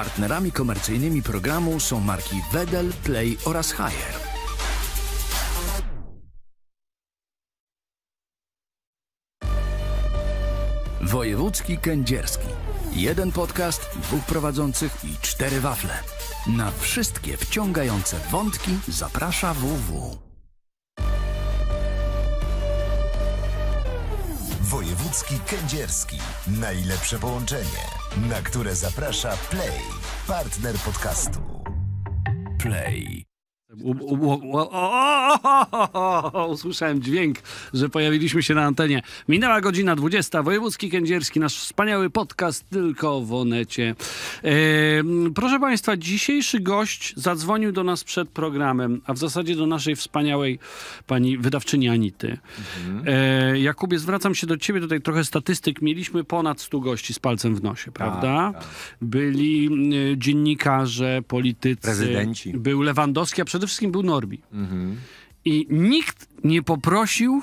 Partnerami komercyjnymi programu są marki Wedel, Play oraz Haier. Wojewódzki Kędzierski. Jeden podcast, dwóch prowadzących i cztery wafle. Na wszystkie wciągające wątki zaprasza WW. Wojewódzki Kędzierski. Najlepsze połączenie, na które zaprasza Play, partner podcastu. Play usłyszałem dźwięk, że pojawiliśmy się na antenie. Minęła godzina 20. Wojewódzki Kędzierski, nasz wspaniały podcast tylko w Onecie. proszę Państwa, dzisiejszy gość zadzwonił do nas przed programem, a w zasadzie do naszej wspaniałej pani wydawczyni Anity. Mhm. E, Jakubie, zwracam się do Ciebie, tutaj trochę statystyk. Mieliśmy ponad 100 gości z palcem w nosie, tak, prawda? Tak. Byli e, dziennikarze, politycy. Prezydenci. Był Lewandowski, a przed przede wszystkim był Norbi. Mhm. I nikt nie poprosił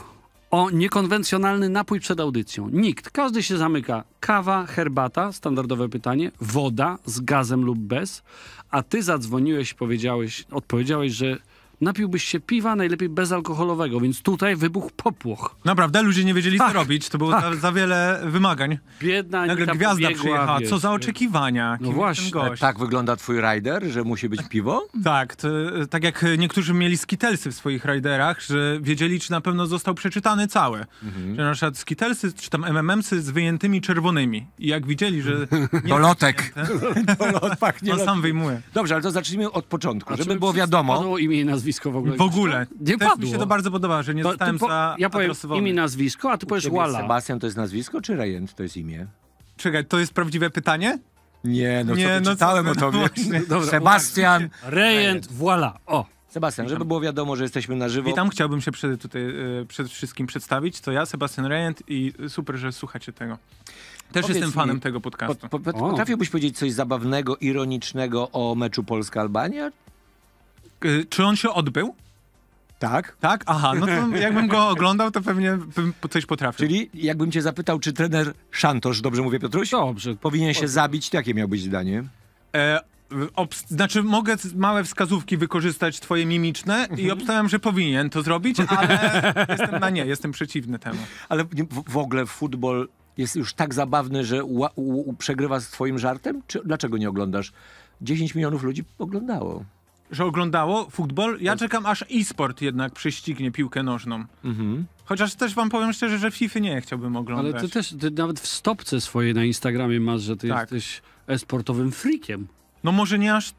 o niekonwencjonalny napój przed audycją. Nikt. Każdy się zamyka. Kawa, herbata, standardowe pytanie, woda z gazem lub bez, a ty zadzwoniłeś, powiedziałeś, odpowiedziałeś, że napiłbyś się piwa, najlepiej bezalkoholowego, więc tutaj wybuchł popłoch. Naprawdę, ludzie nie wiedzieli, tak, co robić, to było tak. za, za, wiele wymagań. Biedna Nagle gwiazda pobiegła, przyjechała, wiesz, co za oczekiwania. No właśnie. Tak wygląda twój rider, że musi być piwo? Tak, to, e, tak jak niektórzy mieli skitelsy w swoich riderach, że wiedzieli, czy na pewno został przeczytany cały. Mhm. Że na przykład skitelsy, czy tam MMMsy z wyjętymi czerwonymi. I jak widzieli, że... Dolotek. Dolot sam wyjmuje. Dobrze, ale to zacznijmy od początku, A żeby było wiadomo. Imię i nazwisko w ogóle. W ogóle. Nie Też padło. mi się to bardzo podoba, że nie to, zostałem po, Ja powiem imię, nazwisko, a ty powiesz Wala. Sebastian to jest nazwisko, czy Rejent to jest imię? Czekaj, to jest prawdziwe pytanie? Nie, no nie, no, czytałem no, o tobie. No, dobra, Sebastian. Rejent, voilà. O. Sebastian, żeby było wiadomo, że jesteśmy na żywo. Witam, chciałbym się przed, tutaj, e, przede wszystkim przedstawić. To ja, Sebastian Rejent i super, że słuchacie tego. Też Powiedz jestem fanem mi, tego podcastu. Po, po, potrafiłbyś powiedzieć coś zabawnego, ironicznego o meczu Polska-Albania? Y, czy on się odbył? Tak. Tak? Aha, no to jakbym go oglądał, to pewnie bym coś potrafił. Czyli jakbym cię zapytał, czy trener Szantosz, dobrze mówię Piotruś? Dobrze. Powinien się zabić, to jakie być zdanie? E, obst- znaczy, mogę małe wskazówki wykorzystać twoje mimiczne i mhm. obstawiam, że powinien to zrobić, ale jestem na nie, jestem przeciwny temu. Ale w, w ogóle futbol jest już tak zabawny, że u- u- przegrywa z twoim żartem? Czy, dlaczego nie oglądasz? 10 milionów ludzi oglądało że oglądało futbol. Ja czekam aż e-sport jednak przyścignie piłkę nożną. Mhm. Chociaż też wam powiem szczerze, że FIFA nie chciałbym oglądać. Ale ty też, ty nawet w stopce swojej na Instagramie masz, że ty tak. jesteś e-sportowym freakiem. No może nie aż...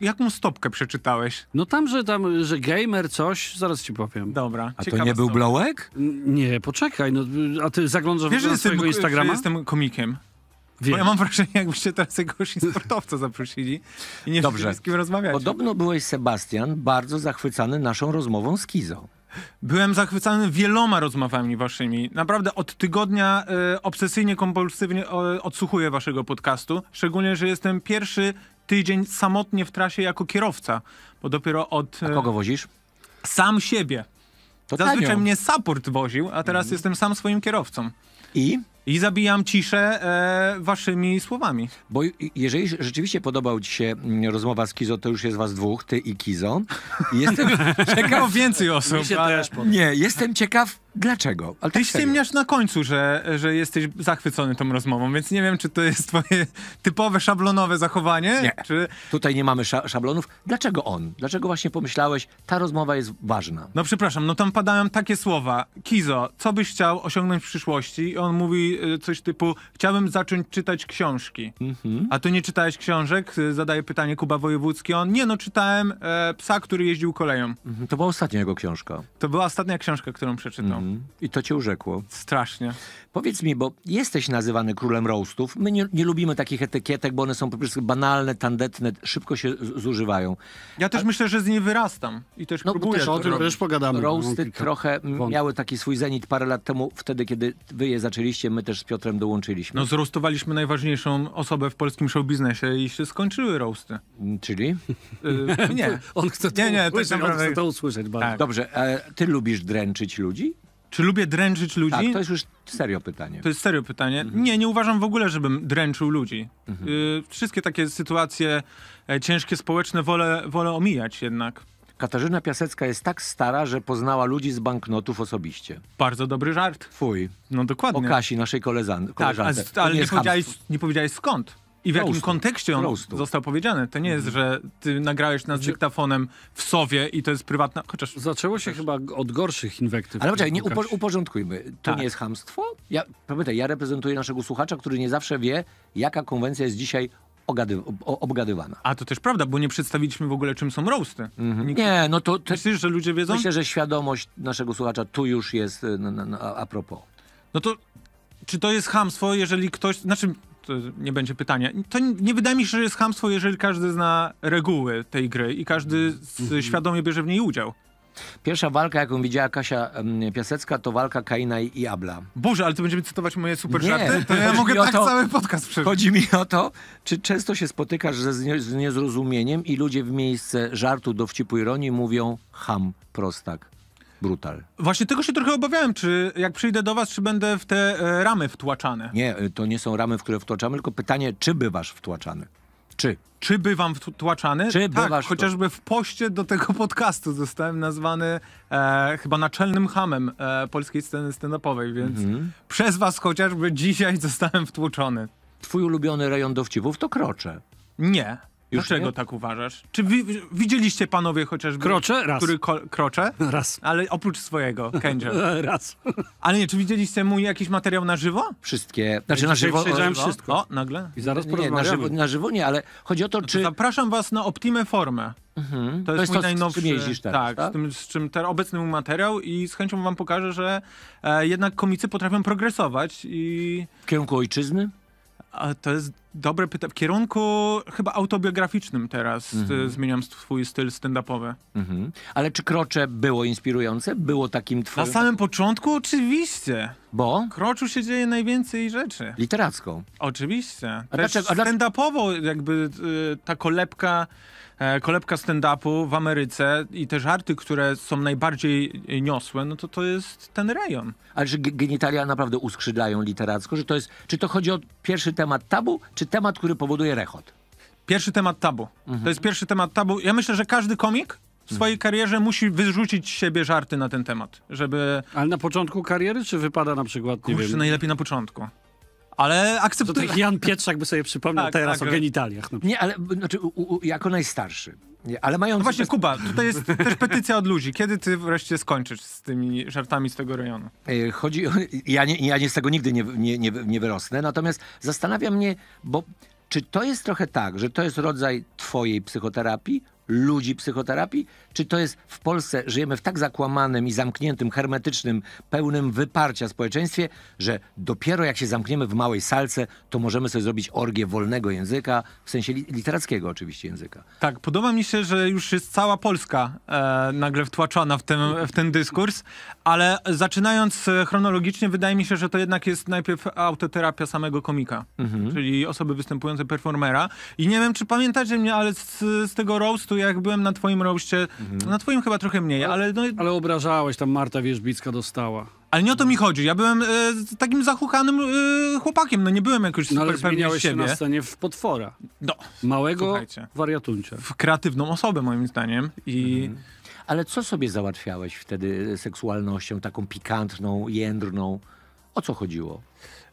Jaką stopkę przeczytałeś? No tam, że tam, że gamer coś, zaraz ci powiem. Dobra. A to nie był stopka. nie, poczekaj, no, a ty zaglądasz Wiesz, w swojego Instagrama? Wiesz, jestem komikiem. Wiem. Bo ja mam wrażenie, jakbyście teraz jakiegoś sportowca zaprosili i nie Dobrze. z kim Podobno byłeś, Sebastian, bardzo zachwycany naszą rozmową z Kizą. Byłem zachwycany wieloma rozmowami waszymi. Naprawdę od tygodnia y, obsesyjnie, kompulsywnie y, odsłuchuję waszego podcastu. Szczególnie, że jestem pierwszy tydzień samotnie w trasie jako kierowca, bo dopiero od... Y, kogo wozisz? Sam siebie. To Zazwyczaj mnie support woził, a teraz mm. jestem sam swoim kierowcą. I? I zabijam ciszę e, waszymi słowami. Bo jeżeli rzeczywiście podobał ci się mm, rozmowa z Kizo, to już jest was dwóch, ty i Kizo. Jestem ciekaw... No, więcej osób. się ale... Nie, jestem ciekaw dlaczego. Ale ty tak na końcu, że, że jesteś zachwycony tą rozmową, więc nie wiem, czy to jest twoje typowe, szablonowe zachowanie. Nie. Czy... Tutaj nie mamy szablonów. Dlaczego on? Dlaczego właśnie pomyślałeś, ta rozmowa jest ważna? No przepraszam, no tam padają takie słowa. Kizo, co byś chciał osiągnąć w przyszłości? I on mówi Y, coś typu chciałbym zacząć czytać książki. A ty nie czytałeś książek? Y, Zadaje pytanie Kuba Wojewódzki. On, nie no, czytałem e, Psa, który jeździł koleją. Mhm, to była ostatnia jego książka. To była ostatnia książka, którą przeczytał. Mhm. I to cię urzekło. Strasznie. Powiedz mi, bo jesteś nazywany królem roastów. My nie, nie lubimy takich etykietek, bo one są po prostu banalne, tandetne, szybko się zużywają. Ja też A... myślę, że z niej wyrastam i też no, próbuję. Też o tym też pogadamy. Roasty no, trochę miały taki swój zenit parę lat temu, wtedy kiedy wy je zaczęliście, my my też z Piotrem dołączyliśmy. No zrostowaliśmy najważniejszą osobę w polskim showbiznesie i się skończyły roasty. Mm, czyli? Yy, nie. on chce to nie, nie, tak usłyszeć, tak naprawdę... on chce to usłyszeć bardzo. Tak. Dobrze, e, ty lubisz dręczyć ludzi? Czy lubię dręczyć ludzi? Tak, to jest już serio pytanie. To jest serio pytanie. Mhm. Nie, nie uważam w ogóle, żebym dręczył ludzi. Mhm. Y, wszystkie takie sytuacje e, ciężkie, społeczne wolę, wolę omijać jednak. Katarzyna Piasecka jest tak stara, że poznała ludzi z banknotów osobiście. Bardzo dobry żart. Twój. No dokładnie. O Kasi, naszej tak, koleżance. Tak, ale nie powiedziałeś, nie powiedziałeś skąd. I w jakim kontekście on Prostu. został powiedziany? To nie jest, mhm. że ty nagrałeś nas znaczy- dyktafonem w Sowie i to jest prywatna... Chociaż... Zaczęło się chyba od gorszych inwektyw. Ale poczekaj, nie, upo uporządkujmy. To tak. nie jest hamstwo? Ja, pamiętaj, ja reprezentuję naszego słuchacza, który nie zawsze wie, jaka konwencja jest dzisiaj ogady, o, obgadywana. A to też prawda, bo nie przedstawiliśmy w ogóle, czym są roasty. Mhm. Nikt... Nie, no to... Te... Myślisz, że ludzie wiedzą? Myślę, że świadomość naszego słuchacza tu już jest no, no, a propos. No to czy to jest hamstwo, jeżeli ktoś... Znaczy, to nie będzie pytania. To nie, nie wydaje mi się, że jest hamstwo, jeżeli każdy zna reguły tej gry i każdy mhm. świadomie bierze w niej udział. Pierwsza walka, jaką widziała Kasia Piasecka, to walka Kaina i Abla. Boże, ale to będziemy cytować moje super Nie, żarty? To ja mogę tak to- cały podcast przeżyć. Chodzi mi o to, czy często się spotykasz ze z niezrozumieniem i ludzie w miejsce żartu, dowcipu, ironii mówią ham, prostak, brutal. Właśnie tego się trochę obawiałem, czy jak przyjdę do was, czy będę w te e, ramy wtłaczany. Nie, to nie są ramy, w które wtłaczamy, tylko pytanie, czy bywasz wtłaczany. Czy. Czy bywam wtłaczany? Czy tak, bywasz chociażby w poście do tego podcastu zostałem nazwany e, chyba naczelnym hamem e, polskiej sceny stand-upowej, więc mhm. przez was chociażby dzisiaj zostałem wtłoczony. Twój ulubiony rejon dowcipów to krocze. Nie. Już Dlaczego nie? tak uważasz? Czy wi widzieliście panowie chociażby... Krocze? Raz. Który krocze? Raz. Ale oprócz swojego, Kędzia. Raz. Ale nie, czy widzieliście mój jakiś materiał na żywo? Wszystkie. Znaczy na żywo... Siedziałem wszystko. O, nagle. I zaraz porozmawiamy. Nie, na żywo, na żywo nie, ale chodzi o to, no czy... Zapraszam was na optymę Formę. Mhm. To, jest to jest mój to, najnowszy, z czym teraz, tak, tak? Z, tym, z czym ten obecny mój materiał i z chęcią wam pokażę, że e, jednak komicy potrafią progresować i... W kierunku ojczyzny? A to jest dobre pytanie. W kierunku chyba autobiograficznym teraz e, mhm. zmieniam swój styl stand-upowy. Mhm. Ale czy krocze było inspirujące? Było takim twoim... Na samym początku oczywiście. Bo? Kroczu się dzieje najwięcej rzeczy. Literacką? Oczywiście. A Też dlaczego, a dlaczego... stand-upowo jakby y, ta kolebka E, kolebka stand-upu w Ameryce i te żarty, które są najbardziej niosłe, no to to jest ten rejon. Ale czy genitalia naprawdę uskrzydlają literacko? Że to jest, czy to chodzi o pierwszy temat tabu, czy temat, który powoduje rechot? Pierwszy temat tabu. Mhm. To jest pierwszy temat tabu. Ja myślę, że każdy komik w swojej mhm. karierze musi wyrzucić z siebie żarty na ten temat, żeby... Ale na początku kariery, czy wypada na przykład, nie Kurczę, wiem... najlepiej na początku ale akceptuję. To tak Jan Pietrzak by sobie przypomniał tak, teraz tak, o genitaliach. No. Nie, ale znaczy, u, u, jako najstarszy. Nie, ale mają. No właśnie, bez... Kuba, tutaj jest też petycja od ludzi. Kiedy ty wreszcie skończysz z tymi żartami z tego rejonu? E, chodzi o... Ja, nie, ja nie z tego nigdy nie, nie, nie, nie wyrosnę, natomiast zastanawia mnie, bo czy to jest trochę tak, że to jest rodzaj twojej psychoterapii, ludzi psychoterapii, czy to jest w Polsce, żyjemy w tak zakłamanym i zamkniętym, hermetycznym, pełnym wyparcia społeczeństwie, że dopiero jak się zamkniemy w małej salce, to możemy sobie zrobić orgię wolnego języka, w sensie literackiego oczywiście języka. Tak, podoba mi się, że już jest cała Polska e, nagle wtłaczona w ten, w ten dyskurs, ale zaczynając e, chronologicznie, wydaje mi się, że to jednak jest najpierw autoterapia samego komika, mhm. czyli osoby występujące performera. I nie wiem, czy pamiętacie mnie, ale z, z tego roastu, jak byłem na twoim roście, Mhm. Na twoim chyba trochę mniej, ale... No, Ale obrażałeś, tam Marta Wierzbicka dostała. ale nie o to mi mhm. chodzi. Ja byłem e, takim zachuchanym e, chłopakiem. No nie byłem jakoś No super ale pewny zmieniałeś się na scenie w potwora. No, Małego Słuchajcie. wariatuncia. w kreatywną osobę moim zdaniem. I mhm. Ale co sobie załatwiałeś wtedy e, seksualnością taką pikantną, jędrną? O co chodziło?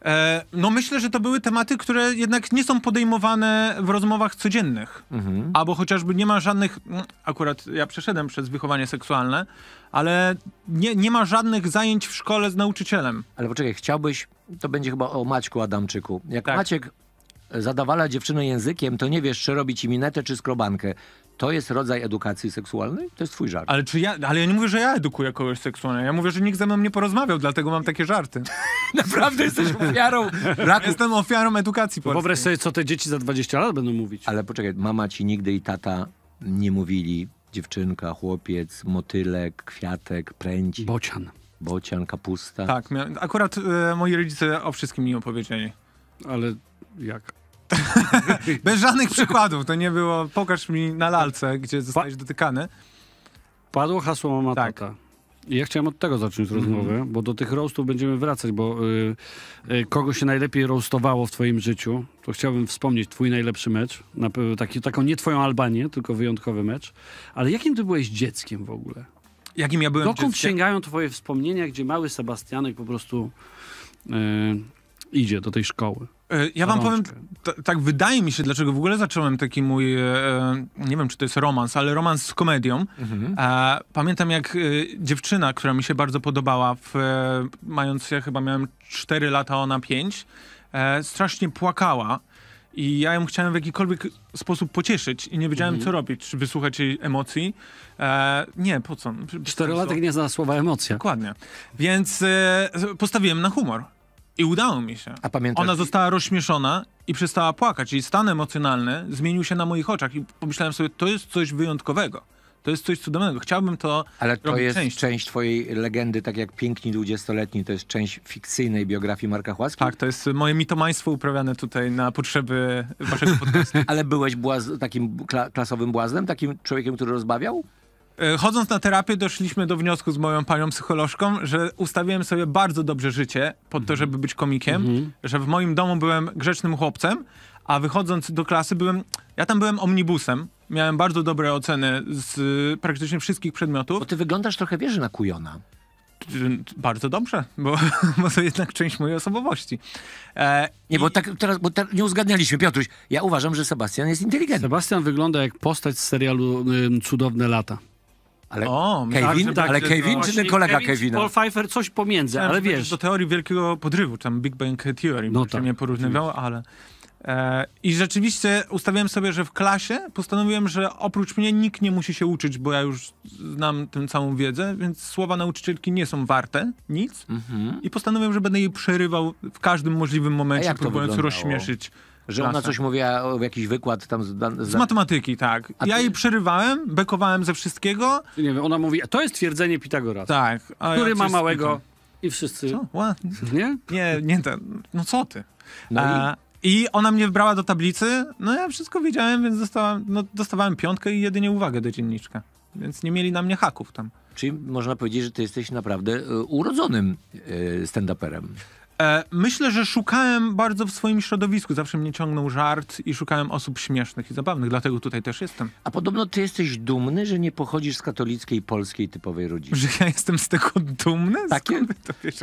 E, no myślę, że to były tematy, które jednak nie są podejmowane w rozmowach codziennych. Mhm. Albo chociażby nie ma żadnych, mm, akurat ja przeszedłem przez wychowanie seksualne, ale nie, nie ma żadnych zajęć w szkole z nauczycielem. Ale poczekaj, chciałbyś, to będzie chyba o Maćku Adamczyku. Jak tak. Maciek e, zadawala dziewczynę językiem, to nie wiesz, czy robić ci minetę, czy skrobankę. To jest rodzaj edukacji seksualnej? To jest twój żart. Ale czy ja, ale ja nie mówię, że ja edukuję kogoś seksualnie. Ja mówię, że nikt ze mną nie porozmawiał, dlatego mam takie żarty. Naprawdę jesteś ofiarą braku. Jestem ofiarą edukacji no polskiej. Wyobraź sobie, co te dzieci za 20 lat będą mówić. Ale poczekaj, mama ci nigdy i tata nie mówili dziewczynka, chłopiec, motylek, kwiatek, prędzi, Bocian. bocian, kapusta. Tak, akurat e, moi rodzice o wszystkim mi opowiedzieli. Ale jak? Bez żadnych przykładów, to nie było pokaż mi na lalce, gdzie zostałeś dotykany. Padło hasło Mama tak. Tata. Ja chciałem od tego zacząć rozmowę, mm -hmm. bo do tych roastów będziemy wracać, bo y, y, kogo się najlepiej roastowało w twoim życiu, to chciałbym wspomnieć twój najlepszy mecz, na, taki, taką nie twoją Albanię, tylko wyjątkowy mecz. Ale jakim ty byłeś dzieckiem w ogóle? Jakim ja byłem Dokąd dzieckiem? sięgają twoje wspomnienia, gdzie mały Sebastianek po prostu y, idzie do tej szkoły? E, ja wam powiem, tak wydaje mi się, dlaczego w ogóle zacząłem taki mój, e, e, nie wiem czy to jest romans, ale romans z komedią. Mhm. E, pamiętam jak e, dziewczyna, która mi się bardzo podobała, w, e, mając, ja chyba miałem 4 lata, ona 5, strasznie płakała i ja ją chciałem w jakikolwiek sposób pocieszyć i nie wiedziałem, mhm. co robić. Czy wysłuchać jej emocji? E, nie, po co? Czterolatek nie zna słowa emocja. Dokładnie. Więc e, postawiłem na humor. I udało mi się. A pamiętasz? Ona została rozśmieszona i przestała płakać. czyli stan emocjonalny zmienił się na moich oczach. I pomyślałem sobie, to jest coś wyjątkowego. To jest coś cudownego. Chciałbym to Ale to jest część. część twojej legendy, tak jak Piękni Dwudziestoletni, to jest część fikcyjnej biografii Marka Chłaski? Tak, to jest moje mitomaństwo uprawiane tutaj na potrzeby waszego podcastu. Ale byłeś błaz takim kla klasowym błaznem, takim człowiekiem, który rozbawiał? E, chodząc na terapię, doszliśmy do wniosku z moją panią psycholożką, że ustawiłem sobie bardzo dobrze życie po to, mhm. żeby być komikiem, mhm. że w moim domu byłem grzecznym chłopcem, a wychodząc do klasy byłem, ja tam byłem omnibusem, miałem bardzo dobre oceny z y, praktycznie wszystkich przedmiotów. Bo ty wyglądasz trochę wieży na kujona. Bardzo dobrze, bo, bo to jednak część mojej osobowości. E, nie, bo tak teraz, bo tak nie uzgadnialiśmy. Piotruś, ja uważam, że Sebastian jest inteligentny. Sebastian wygląda jak postać z serialu Cudowne lata. Ale o, Kevin, tak, ale Kevin czy ten kolega Kevin, Kevina? Paul Pfeiffer coś pomiędzy, ale wiesz. Do teorii wielkiego podrywu, tam Big Bang Theory, no tak, mnie ale... E, I rzeczywiście ustawiłem sobie, że w klasie postanowiłem, że oprócz mnie nikt nie musi się uczyć, bo ja już znam tę całą wiedzę, więc słowa nauczycielki nie są warte nic. Mhm. I postanowiłem, że będę jej przerywał w każdym możliwym momencie, próbując rozśmieszyć że ona coś mówiła o jakiś wykład tam z, z... z matematyki, tak. A ja ty... jej przerywałem, bekowałem ze wszystkiego. Nie wiem, ona mówi, to jest twierdzenie Pitagorasa. Tak. Który ja ma małego i wszyscy. Co? Nie? Nie, nie ten. No co ty? No A... i... I ona mnie wbrała do tablicy, no ja wszystko wiedziałem, więc dostałam, no, dostawałem piątkę i jedynie uwagę do dzienniczka. Więc nie mieli na mnie haków tam. Czyli można powiedzieć, że ty jesteś naprawdę y, urodzonym y, stand-uperem. E, myślę, że szukałem bardzo w swoim środowisku. Zawsze mnie ciągnął żart i szukałem osób śmiesznych i zabawnych, dlatego tutaj też jestem. A podobno ty jesteś dumny, że nie pochodzisz z katolickiej, polskiej typowej rodziny. Że ja jestem z tego dumny? Takie?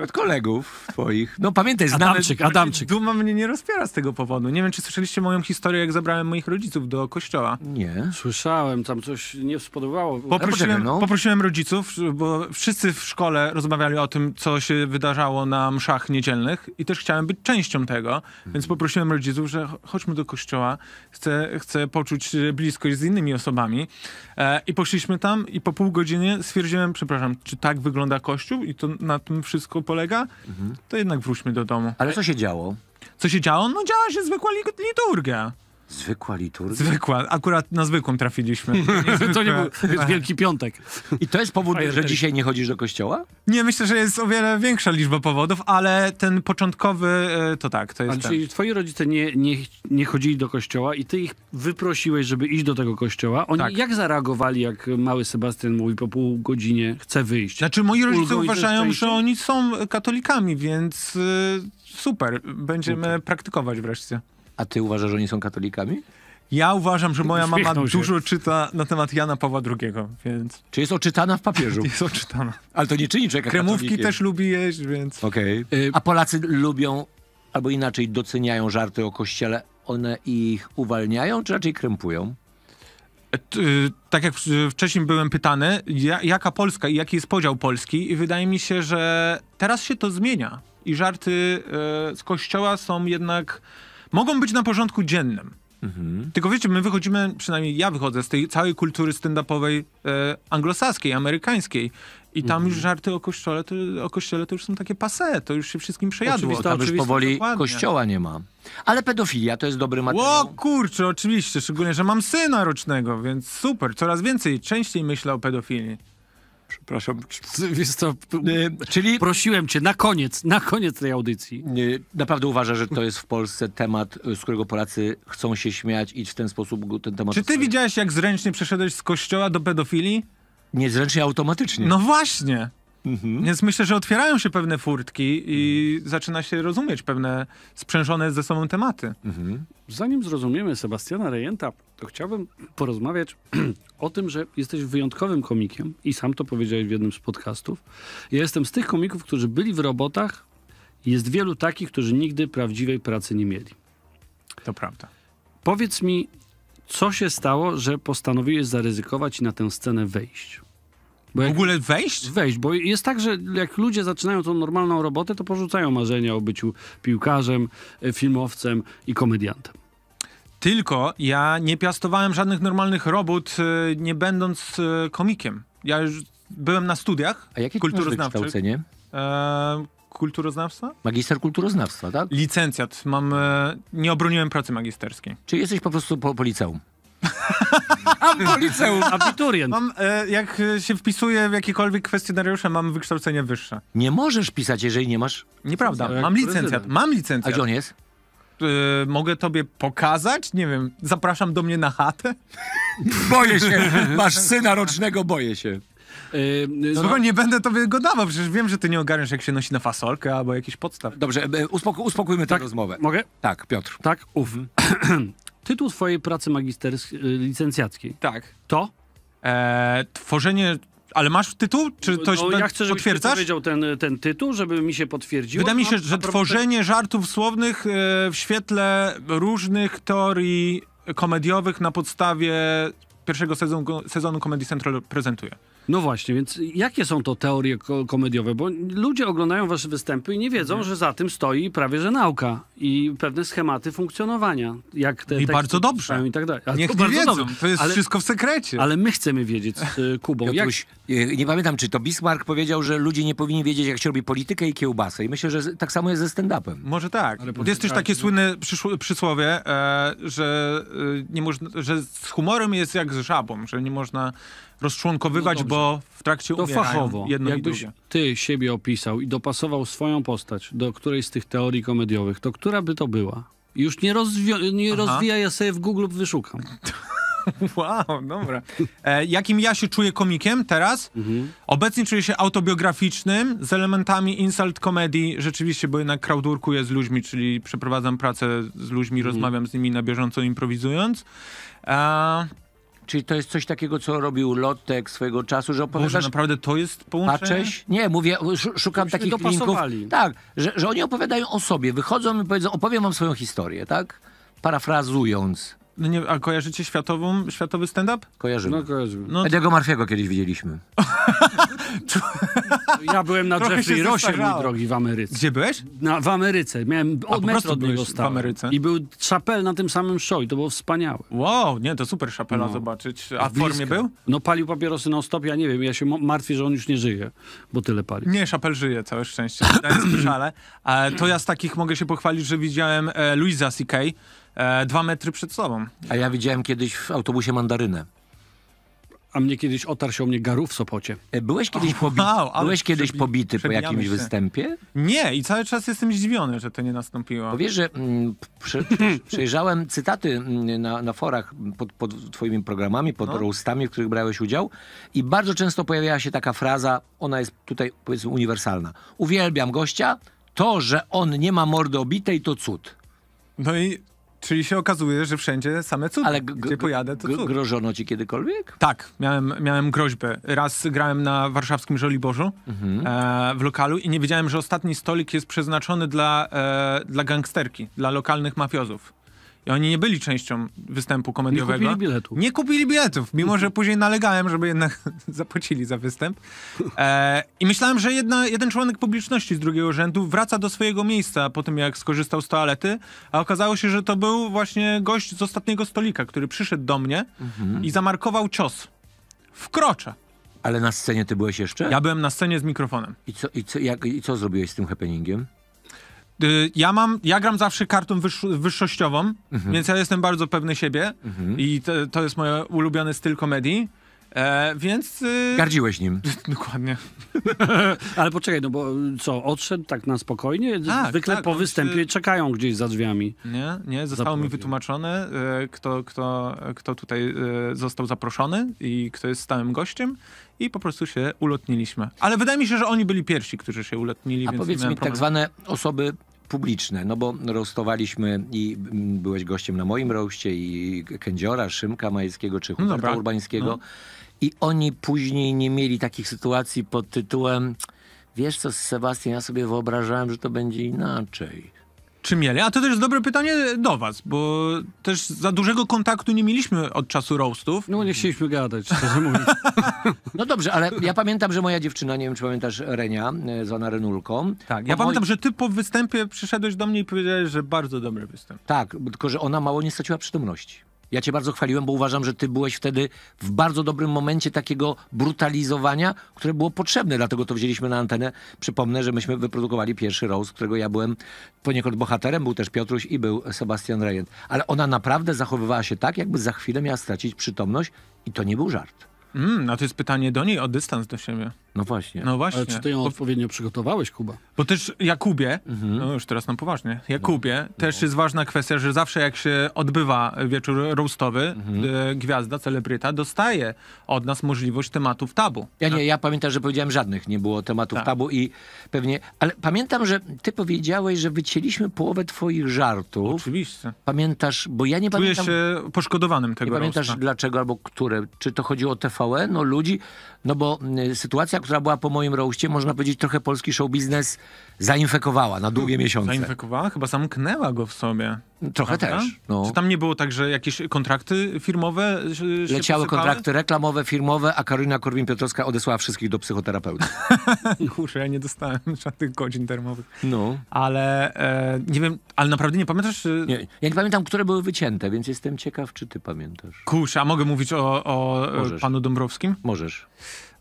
Od kolegów twoich. No pamiętaj, Adamczyk, Adamczyk, Adamczyk. Duma mnie nie rozpiera z tego powodu. Nie wiem, czy słyszeliście moją historię, jak zabrałem moich rodziców do kościoła. Nie. Słyszałem, tam coś nie spodobało. Poprosiłem, no, poprosiłem rodziców, bo wszyscy w szkole rozmawiali o tym, co się wydarzało na mszach niedzielnych i też chciałem być częścią tego, mhm. więc poprosiłem rodziców, że chodźmy do kościoła, chcę, chcę poczuć e, bliskość z innymi osobami. E, I poszliśmy tam i po pół godzinie stwierdziłem, przepraszam, czy tak wygląda kościół i to na tym wszystko polega? Mhm. To jednak wróćmy do domu. Ale co się działo? Co się działo? No działa się zwykła liturgia. Zwykła liturgia? Zwykła. Akurat na zwykłą trafiliśmy. to nie był Wielki Piątek. I to jest powód, że dzisiaj nie chodzisz do kościoła? Nie, myślę, że jest o wiele większa liczba powodów, ale ten początkowy e, to tak, to jest czyli twoi rodzice nie, nie, nie chodzili do kościoła i ty ich wyprosiłeś, żeby iść do tego kościoła. Oni tak. jak zareagowali, jak mały Sebastian mówi po pół godzinie, chce wyjść? Znaczy moi rodzice uważają, że oni są katolikami, więc e, super. Będziemy okay. praktykować wreszcie. A ty uważasz, że oni są katolikami? Ja uważam, że moja mama dużo czyta na temat Jana Pawła II, więc Czy jest oczytana w papieżu? jest oczytana. Ale to nie czyni człowieka Kremówki katolikiem. też lubi jeść, więc... Okej. Y, A Polacy lubią, albo inaczej doceniają żarty o kościele. One ich uwalniają, czy raczej krępują? E, y, tak jak wcześniej byłem pytany, jaka Polska i jaki jest podział Polski i wydaje mi się, że teraz się to zmienia i żarty y, z kościoła są jednak mogą być na porządku dziennym. Mhm. Tylko wiecie, my wychodzimy, przynajmniej ja wychodzę z tej całej kultury stand-upowej e, anglosaskiej, amerykańskiej. I tam mhm. już żarty o kościele, to, o kościele to już są takie pase, to już się wszystkim przejadło. Oczywiste, tam oczywiste, już powoli dokładnie. kościoła nie ma. Ale pedofilia to jest dobry materiał. O kurczę, oczywiście, szczególnie, że mam syna rocznego, więc super, coraz więcej, częściej myślę o pedofilii. Przepraszam. Wiesz co, y, czyli prosiłem cię na koniec, na koniec tej audycji. Naprawdę uważam, że to jest w Polsce temat, y, z którego Polacy chcą się śmiać i w ten sposób ten temat... Czy ty widziałeś, jak zręcznie przeszedłeś z kościoła do pedofilii? Niezręcznie, automatycznie. No właśnie. Mhm. Więc myślę, że otwierają się pewne furtki i mhm. zaczyna się rozumieć pewne sprzężone ze sobą tematy. Mhm. Zanim zrozumiemy Sebastiana Rejenta, to chciałbym porozmawiać o tym, że jesteś wyjątkowym komikiem i sam to powiedziałeś w jednym z podcastów. Ja jestem z tych komików, którzy byli w robotach. Jest wielu takich, którzy nigdy prawdziwej pracy nie mieli. To prawda. Powiedz mi, co się stało, że postanowiłeś zaryzykować i na tę scenę wejść? Bo w ogóle wejść? Wejść, bo jest tak, że jak ludzie zaczynają tą normalną robotę, to porzucają marzenia o byciu piłkarzem, e, filmowcem i komediantem. Tylko ja nie piastowałem żadnych normalnych robót, e, nie będąc e, komikiem. Ja już byłem na studiach A jakie kulturoznawczych. E, kulturoznawstwa? Magister kulturoznawstwa, tak? Licencjat. Mam, nie obroniłem pracy magisterskiej. Czy jesteś po prostu po, po liceum? Ampoliceum. Abiturient. Mam, e, jak się wpisuję w jakiekolwiek kwestionariusze, mam wykształcenie wyższe. Nie możesz pisać, jeżeli nie masz... Nieprawda. Mam licencjat. Mam licencjat. A gdzie on jest? Y, mogę tobie pokazać? Nie wiem, zapraszam do mnie na chatę? boję się, masz syna rocznego, boję się. Yy, no, nie będę tobie go dawał, przecież wiem, że ty nie ogarniesz, jak się nosi na fasolkę albo jakiś podstaw. Dobrze, e, uspokójmy tak? tę rozmowę. Mogę? Tak, Piotr. Tak, ów. Mhm. Tytuł twojej pracy magisterskiej, y, licencjackiej. Tak. To? E, tworzenie ale masz tytuł? Czy no, ktoś no, ja chcę, żebyś powiedział ten, ten tytuł, żeby mi się potwierdził. Wydaje mi no, się, że tworzenie żartów słownych e, w świetle różnych teorii komediowych na podstawie pierwszego sezonu, sezonu Comedy Central prezentuje. No właśnie, więc jakie są to teorie ko komediowe? Bo ludzie oglądają wasze występy i nie wiedzą, mhm. że za tym stoi prawie że nauka i pewne schematy funkcjonowania. Jak te I bardzo dobrze. I tak dalej. Niech nie wiedzą, dobrze. to jest ale, wszystko w sekrecie. Ale my chcemy wiedzieć z e, Kubą. Piotruś, jak... E, nie pamiętam, czy to Bismarck powiedział, że ludzie nie powinni wiedzieć, jak się robi politykę i kiełbasę. I myślę, że tak samo jest ze stand-upem. Może tak. Ale jest też takie no. słynne przysłowie, e, że, e, nie można, że z humorem jest jak z żabą, że nie można rozczłonkowywać, no bo w trakcie to fachowo. jedno Jakbyś i drugie. ty siebie opisał i dopasował swoją postać do którejś z tych teorii komediowych, to która by to była? Już nie, nie rozwija ja sobie w Google wyszukam. Wow, dobra. E, jakim ja się czuję komikiem teraz? Mhm. Obecnie czuję się autobiograficznym z elementami insult komedii. Rzeczywiście, bo jednak crowdworkuję z ludźmi, czyli przeprowadzam pracę z ludźmi, mhm. rozmawiam z nimi na bieżąco, improwizując. E, Czyli to jest coś takiego, co robił Lotek swojego czasu, że opowiadasz... Boże, naprawdę to jest połączenie? Patrzeć? Nie, mówię, szukam takich linków. Tak, że, że oni opowiadają o sobie. Wychodzą i powiedzą, opowiem wam swoją historię, tak? Parafrazując. No nie, a kojarzycie światową, światowy stand-up? Kojarzymy. No, kojarzymy. No, Ediego Marfiego kiedyś widzieliśmy. ja byłem na Jeffrey Rosie, mój drogi, w Ameryce. Gdzie byłeś? Na, w Ameryce. Miałem od metro od niego stałem. w Ameryce? I był Chapel na tym samym show i to było wspaniałe. Wow, nie, to super Chapela no. zobaczyć. A w formie był? No palił papierosy na stop, ja nie wiem, ja się martwię, że on już nie żyje, bo tyle pali. Nie, Chapel żyje, całe szczęście. Ale e, to ja z takich mogę się pochwalić, że widziałem e, Louisa C.K., e, dwa metry przed sobą. A ja widziałem kiedyś w autobusie mandarynę. A mnie kiedyś otarł się o mnie garów w Sopocie. E, byłeś kiedyś, pobi wow, Byłeś kiedyś pobity po jakimś się. występie? Nie i cały czas jestem zdziwiony, że to nie nastąpiło. Bo wiesz, że mm, prze przejrzałem cytaty mm, na, na forach mm, pod, pod twoimi programami, pod no. roastami, w których brałeś udział i bardzo często pojawiała się taka fraza, ona jest tutaj powiedzmy uniwersalna. Uwielbiam gościa, to, że on nie ma mordy obitej to cud. No i Czyli się okazuje, że wszędzie same cuda. Ale gdzie pojadę, to cud. Grożono ci kiedykolwiek? Tak, miałem, miałem groźbę. Raz grałem na warszawskim Żoliborzu mhm. e, w lokalu i nie wiedziałem, że ostatni stolik jest przeznaczony dla, e, dla gangsterki, dla lokalnych mafiozów. I oni nie byli częścią występu komediowego. Nie kupili biletów. Nie kupili biletów, mimo że później nalegałem, żeby jednak zapłacili za występ. E, I myślałem, że jedna, jeden członek publiczności z drugiego rzędu wraca do swojego miejsca po tym, jak skorzystał z toalety, a okazało się, że to był właśnie gość z ostatniego stolika, który przyszedł do mnie mhm. i zamarkował cios. Wkrocza. Ale na scenie ty byłeś jeszcze? Ja byłem na scenie z mikrofonem. I co, i co, jak, i co zrobiłeś z tym happeningiem? Y, ja mam, ja gram zawsze kartą wyższościową, mhm. więc ja jestem bardzo pewny siebie mhm. i to, to jest mój ulubiony styl komedii. E, więc... Y... Gardziłeś nim. Dokładnie. Ale poczekaj, no bo co, odszedł tak na spokojnie? Tak, Zwykle tak, po występie się... czekają gdzieś za drzwiami. Nie, nie, zostało mi wytłumaczone, y, kto, kto, kto tutaj y, został zaproszony i kto jest stałym gościem i po prostu się ulotniliśmy. Ale wydaje mi się, że oni byli pierwsi, którzy się ulotnili. A powiedz mi, tak zwane osoby publiczne, no bo roastowaliśmy i mm, byłeś gościem na moim roście i Kędziora, Szymka Majewskiego czy no Huberta no Urbańskiego. No. I oni później nie mieli takich sytuacji pod tytułem wiesz co, Sebastian, ja sobie wyobrażałem, że to będzie inaczej. Czy mieli? A to też jest dobre pytanie do was, bo też za dużego kontaktu nie mieliśmy od czasu roastów. No nie chcieliśmy gadać, szczerze mówiąc. No dobrze, ale ja pamiętam, że moja dziewczyna, nie wiem czy pamiętasz Renia, e, zwana Renulką. Tak, ja pamiętam, że ty po występie przyszedłeś do mnie i powiedziałeś, że bardzo dobry występ. Tak, tylko że ona mało nie straciła przytomności. Ja cię bardzo chwaliłem, bo uważam, że ty byłeś wtedy w bardzo dobrym momencie takiego brutalizowania, które było potrzebne, dlatego to wzięliśmy na antenę. Przypomnę, że myśmy wyprodukowali pierwszy Rose, którego ja byłem poniekąd bohaterem, był też Piotruś i był Sebastian Rejent. Ale ona naprawdę zachowywała się tak, jakby za chwilę miała stracić przytomność i to nie był żart. Mm, no to jest pytanie do niej o dystans do siebie. No właśnie. No właśnie. Ale czy ty ją odpowiednio przygotowałeś, Kuba? Bo też Jakubie, mhm. no już teraz na poważnie, no. Jakubie, no. też jest ważna kwestia, że zawsze jak się odbywa wieczór roastowy, mhm. E, gwiazda, celebryta dostaje od nas możliwość tematów tabu. Ja nie, no. ja pamiętam, że powiedziałem żadnych nie było tematów tak. tabu i pewnie, ale pamiętam, że ty powiedziałeś, że wycięliśmy połowę twoich żartów. Oczywiście. Pamiętasz, bo ja nie Czuję pamiętam. Czuję się poszkodowanym tego Nie roasta. pamiętasz dlaczego albo które. Czy to chodziło o TVN, no ludzi, no bo y, sytuacja która była po moim roście, można powiedzieć, trochę polski show biznes zainfekowała na długie miesiące. Zainfekowała? Chyba zamknęła go w sobie. Trochę prawda? też. No. Czy tam nie było tak, że jakieś kontrakty firmowe się Leciały posypały? kontrakty reklamowe, firmowe, a Karolina Korwin-Piotrowska odesłała wszystkich do psychoterapeuty. Kurczę, ja nie dostałem żadnych godzin termowych. No. Ale e, nie wiem, ale naprawdę nie pamiętasz? Czy... Nie, ja nie pamiętam, które były wycięte, więc jestem ciekaw, czy ty pamiętasz. Kurczę, a mogę mówić o, o panu Dąbrowskim? Możesz.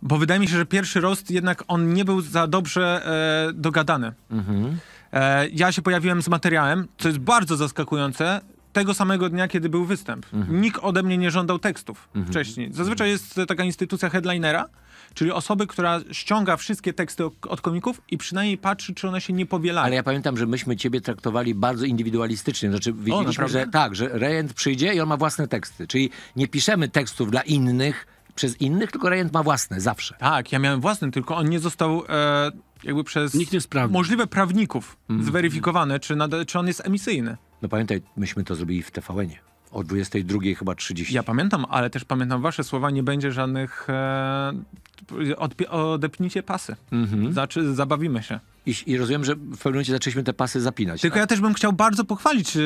Bo wydaje mi się, że pierwszy roast jednak on nie był za dobrze e, dogadany. Mhm. E, ja się pojawiłem z materiałem, co jest bardzo zaskakujące, tego samego dnia, kiedy był występ. Mhm. Nikt ode mnie nie żądał tekstów mhm. wcześniej. Mhm. Zazwyczaj jest taka instytucja headlinera, czyli osoby, która ściąga wszystkie teksty od komików i przynajmniej patrzy, czy one się nie powielają. Ale ja pamiętam, że myśmy ciebie traktowali bardzo indywidualistycznie. Znaczy wiedzieliśmy, o, że tak, że rejent przyjdzie i on ma własne teksty. Czyli nie piszemy tekstów dla innych, przez innych, tylko rejent ma własne zawsze. Tak, ja miałem własny, tylko on nie został e, jakby przez Nikt nie sprawdził. możliwe prawników mm. zweryfikowany, czy, czy on jest emisyjny. No pamiętaj, myśmy to zrobili w TVN-ie. O 22 chyba 30. Ja pamiętam, ale też pamiętam wasze słowa, nie będzie żadnych e, odepnijcie pasy. Mm -hmm. Znaczy zabawimy się. I, I, rozumiem, że w pewnym momencie zaczęliśmy te pasy zapinać. Tylko tak? ja też bym chciał bardzo pochwalić e,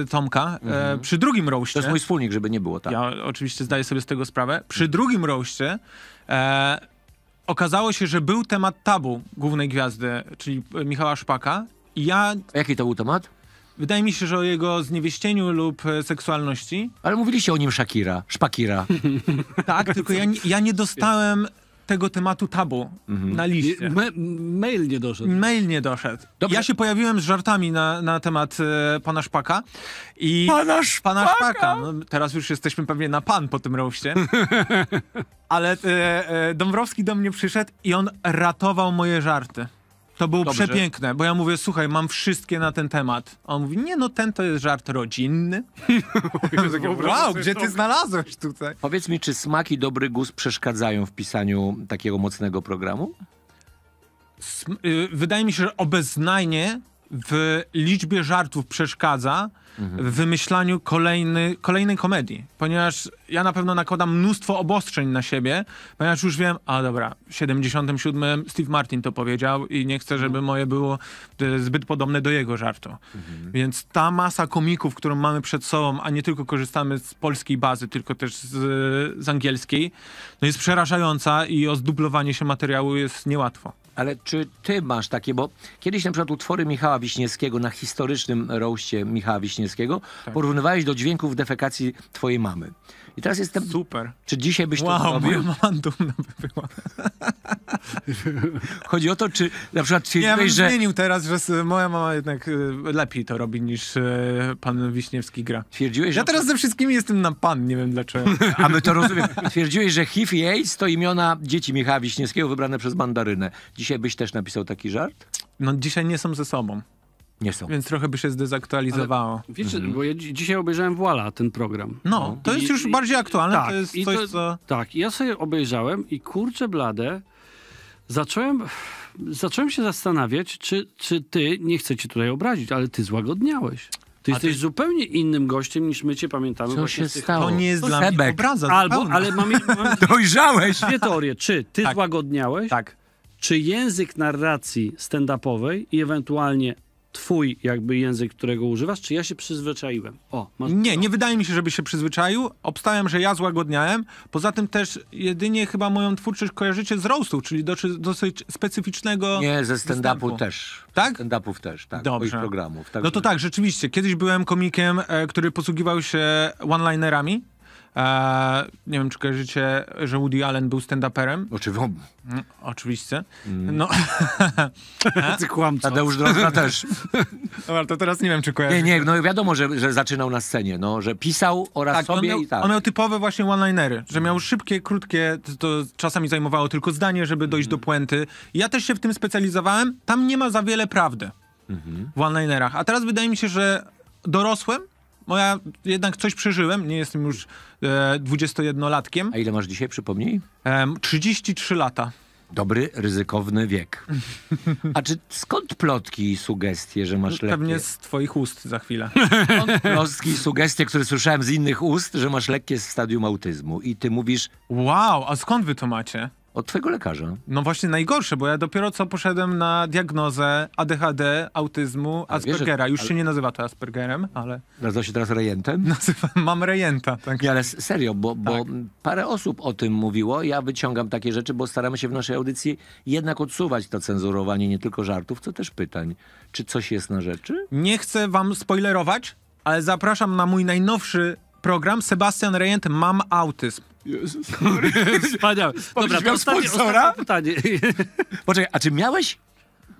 e, Tomka e, mhm. przy drugim roście. To jest mój wspólnik, żeby nie było tak. Ja oczywiście zdaję sobie z tego sprawę. Przy drugim roście e, okazało się, że był temat tabu głównej gwiazdy, czyli e, Michała Szpaka. I ja... A jaki to był temat? Wydaje mi się, że o jego zniewieścieniu lub e, seksualności. Ale mówiliście o nim Shakira, Szpakira. tak, tylko ja, ja nie dostałem tego tematu tabu mhm. na liście. Ma mail nie doszedł. Mail nie doszedł. Dobrze. Ja się pojawiłem z żartami na, na temat e, pana Szpaka i... Pana Szpaka! Pana Szpaka. No, teraz już jesteśmy pewnie na pan po tym roście. Ale e, e, Dąbrowski do mnie przyszedł i on ratował moje żarty. To było Dobrze. przepiękne, bo ja mówię, słuchaj, mam wszystkie na ten temat. A on mówi, nie no, ten to jest żart rodzinny. wow, gdzie ty znalazłeś tutaj? Powiedz mi, czy smaki dobry gust przeszkadzają w pisaniu takiego mocnego programu? Sm y wydaje mi się, że obeznajnie w liczbie żartów przeszkadza, Mhm. w wymyślaniu kolejny, kolejnej komedii, ponieważ ja na pewno nakładam mnóstwo obostrzeń na siebie, ponieważ już wiem, a dobra, w 77 Steve Martin to powiedział i nie chcę, żeby mhm. moje było e, zbyt podobne do jego żartu. Mhm. Więc ta masa komików, którą mamy przed sobą, a nie tylko korzystamy z polskiej bazy, tylko też z, z angielskiej, no jest przerażająca i o zdublowanie się materiału jest niełatwo. Ale czy ty masz takie, bo kiedyś na przykład utwory Michała Wiśniewskiego na historycznym roście Michała Wiśniewskiego tak. porównywałeś do dźwięków defekacji twojej mamy. I teraz jestem... Super. Czy dzisiaj byś wow, to zrobił? dumna by była. Chodzi o to, czy na przykład twierdziłeś, ja bym że... zmienił teraz, że moja mama jednak y, lepiej to robi niż y, pan Wiśniewski gra. Twierdziłeś, że... Ja teraz ze wszystkimi jestem na pan, nie wiem dlaczego. A my to rozumiem. Twierdziłeś, że HIV i AIDS to imiona dzieci Michała Wiśniewskiego wybrane przez mandarynę. Dzisiaj byś też napisał taki żart? No dzisiaj nie są ze sobą. Nie są. Więc trochę by się zdezaktualizowało. Ale, wiesz, mhm. bo ja dzisiaj obejrzałem Wala, ten program. No, no. to jest już i, bardziej aktualne, tak, to jest coś, to, co... Tak, ja sobie obejrzałem i kurczę blade, zacząłem, zacząłem się zastanawiać, czy, czy ty, nie chcę cię tutaj obrazić, ale ty złagodniałeś. Ty A jesteś ty... zupełnie innym gościem niż my cię pamiętamy. Co się stało? To nie jest to dla mnie obraza. Albo, ale mam, mam... Dojrzałeś! Dwie teorie. Czy ty tak. złagodniałeś? Tak. Czy język narracji stand-upowej i ewentualnie twój jakby język, którego używasz, czy ja się przyzwyczaiłem? O, masz... Nie, nie wydaje mi się, żeby się przyzwyczaił. Obstałem, że ja złagodniałem. Poza tym też jedynie chyba moją twórczość kojarzycie z roastów, czyli do, dosyć specyficznego Nie, ze stand-upu też. Tak? Stand-upów też, tak. Dobrze. programów. Tak, no to że... tak, rzeczywiście. Kiedyś byłem komikiem, e, który posługiwał się one-linerami Eee, nie wiem, czy kojarzycie, że Woody Allen był stand-uperem? Oczywiście. No, mm, oczywiście. Mm. No. Ty kłamco. Tadeusz Drozda też. Dobra, to teraz nie wiem, czy kojarzycie. Nie, nie, no wiadomo, że, że zaczynał na scenie, no, że pisał oraz tak, sobie miał, i tak. On miał typowe właśnie one-linery, że miał szybkie, krótkie, to, to czasami zajmowało tylko zdanie, żeby dojść mm. do mhm. puenty. Ja też się w tym specjalizowałem. Tam nie ma za wiele prawdy mm -hmm. w one-linerach. A teraz wydaje mi się, że dorosłem bo ja jednak coś przeżyłem, nie jestem już e, 21-latkiem. A ile masz dzisiaj, przypomnij? E, 33 lata. Dobry, ryzykowny wiek. A czy skąd plotki i sugestie, że masz lekkie... Pewnie z twoich ust za chwilę. plotki i sugestie, które słyszałem z innych ust, że masz lekkie stadium autyzmu. I ty mówisz... Wow, a skąd wy to macie? Od twojego lekarza. No właśnie najgorsze, bo ja dopiero co poszedłem na diagnozę ADHD, autyzmu, Aspergera. Wiesz, Już ale... się nie nazywa to Aspergerem, ale... Nazywa się teraz rejentem? Nazywam, Mam rejenta, tak. Nie, ale serio, bo, bo tak. parę osób o tym mówiło. Ja wyciągam takie rzeczy, bo staramy się w naszej audycji jednak odsuwać to cenzurowanie nie tylko żartów, co też pytań. Czy coś jest na rzeczy? Nie chcę wam spoilerować, ale zapraszam na mój najnowszy program Sebastian Rejent Mam Autyzm. Jezus. Wspaniałe. Dobra, to ostatnie, ostatnie pytanie. Poczekaj, a czy miałeś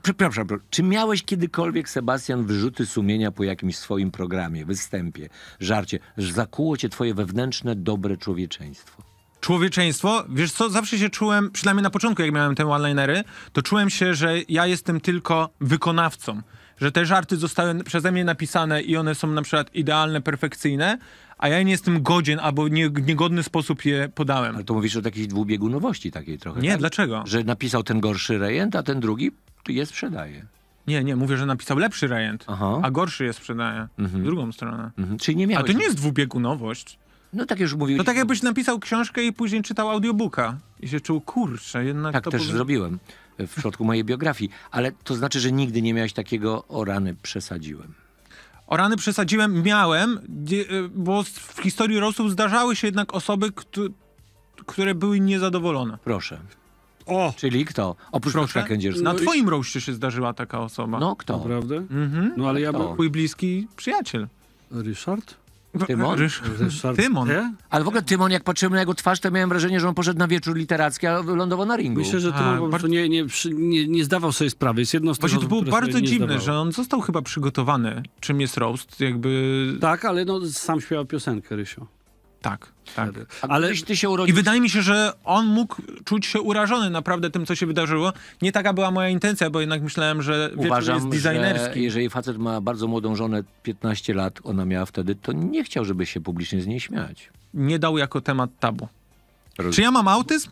przepraszam, czy miałeś kiedykolwiek, Sebastian, wyrzuty sumienia po jakimś swoim programie, występie, żarcie, że zakuło cię twoje wewnętrzne, dobre człowieczeństwo? Człowieczeństwo? Wiesz co, zawsze się czułem, przynajmniej na początku, jak miałem te one-linery, to czułem się, że ja jestem tylko wykonawcą że te żarty zostały przeze mnie napisane i one są na przykład idealne, perfekcyjne, a ja nie jestem godzien albo nie, niegodny sposób je podałem. Ale to mówisz o takiej dwubiegunowości takiej trochę. Nie, tak? dlaczego? Że napisał ten gorszy rejent, a ten drugi je sprzedaje. Nie, nie, mówię, że napisał lepszy rejent, Aha. a gorszy je sprzedaje. Mhm. W drugą stronę. Mhm. Czyli nie miałeś... A to nie jest dwubiegunowość. No tak już mówiłem. To tak jakbyś napisał książkę i później czytał audiobooka. I się czuł, kurczę, jednak Tak też zrobiłem w środku mojej biografii, ale to znaczy, że nigdy nie miałeś takiego o rany przesadziłem. O rany przesadziłem, miałem, e, bo w historii Rosów zdarzały się jednak osoby, które były niezadowolone. Proszę. O! Czyli kto? Oprócz Piotra Kędzierskiego. Na twoim roście się zdarzyła taka osoba. No, kto? Naprawdę? Mhm. No ale ja bym... Twój bliski przyjaciel. Ryszard? Tymon? Ryż. Tymon. Ale w ogóle Tymon, jak patrzyłem na jego twarz, to miałem wrażenie, że on poszedł na wieczór literacki, a lądował na ringu. Myślę, że Tymon a, nie, nie, nie, nie, zdawał sobie sprawy. Jest jedno z to było bardzo dziwne, że on został chyba przygotowany, czym jest roast, jakby... Tak, ale no, sam śpiewał piosenkę, Rysio. Tak. Tak. Ale ty się urodził... I wydaje mi się, że on mógł czuć się urażony naprawdę tym, co się wydarzyło. Nie taka była moja intencja, bo jednak myślałem, że Uważam, jest designerski. Że jeżeli facet ma bardzo młodą żonę, 15 lat ona miała wtedy, to nie chciał, żeby się publicznie z niej śmiać. Nie dał jako temat tabu. Czy ja mam autyzm?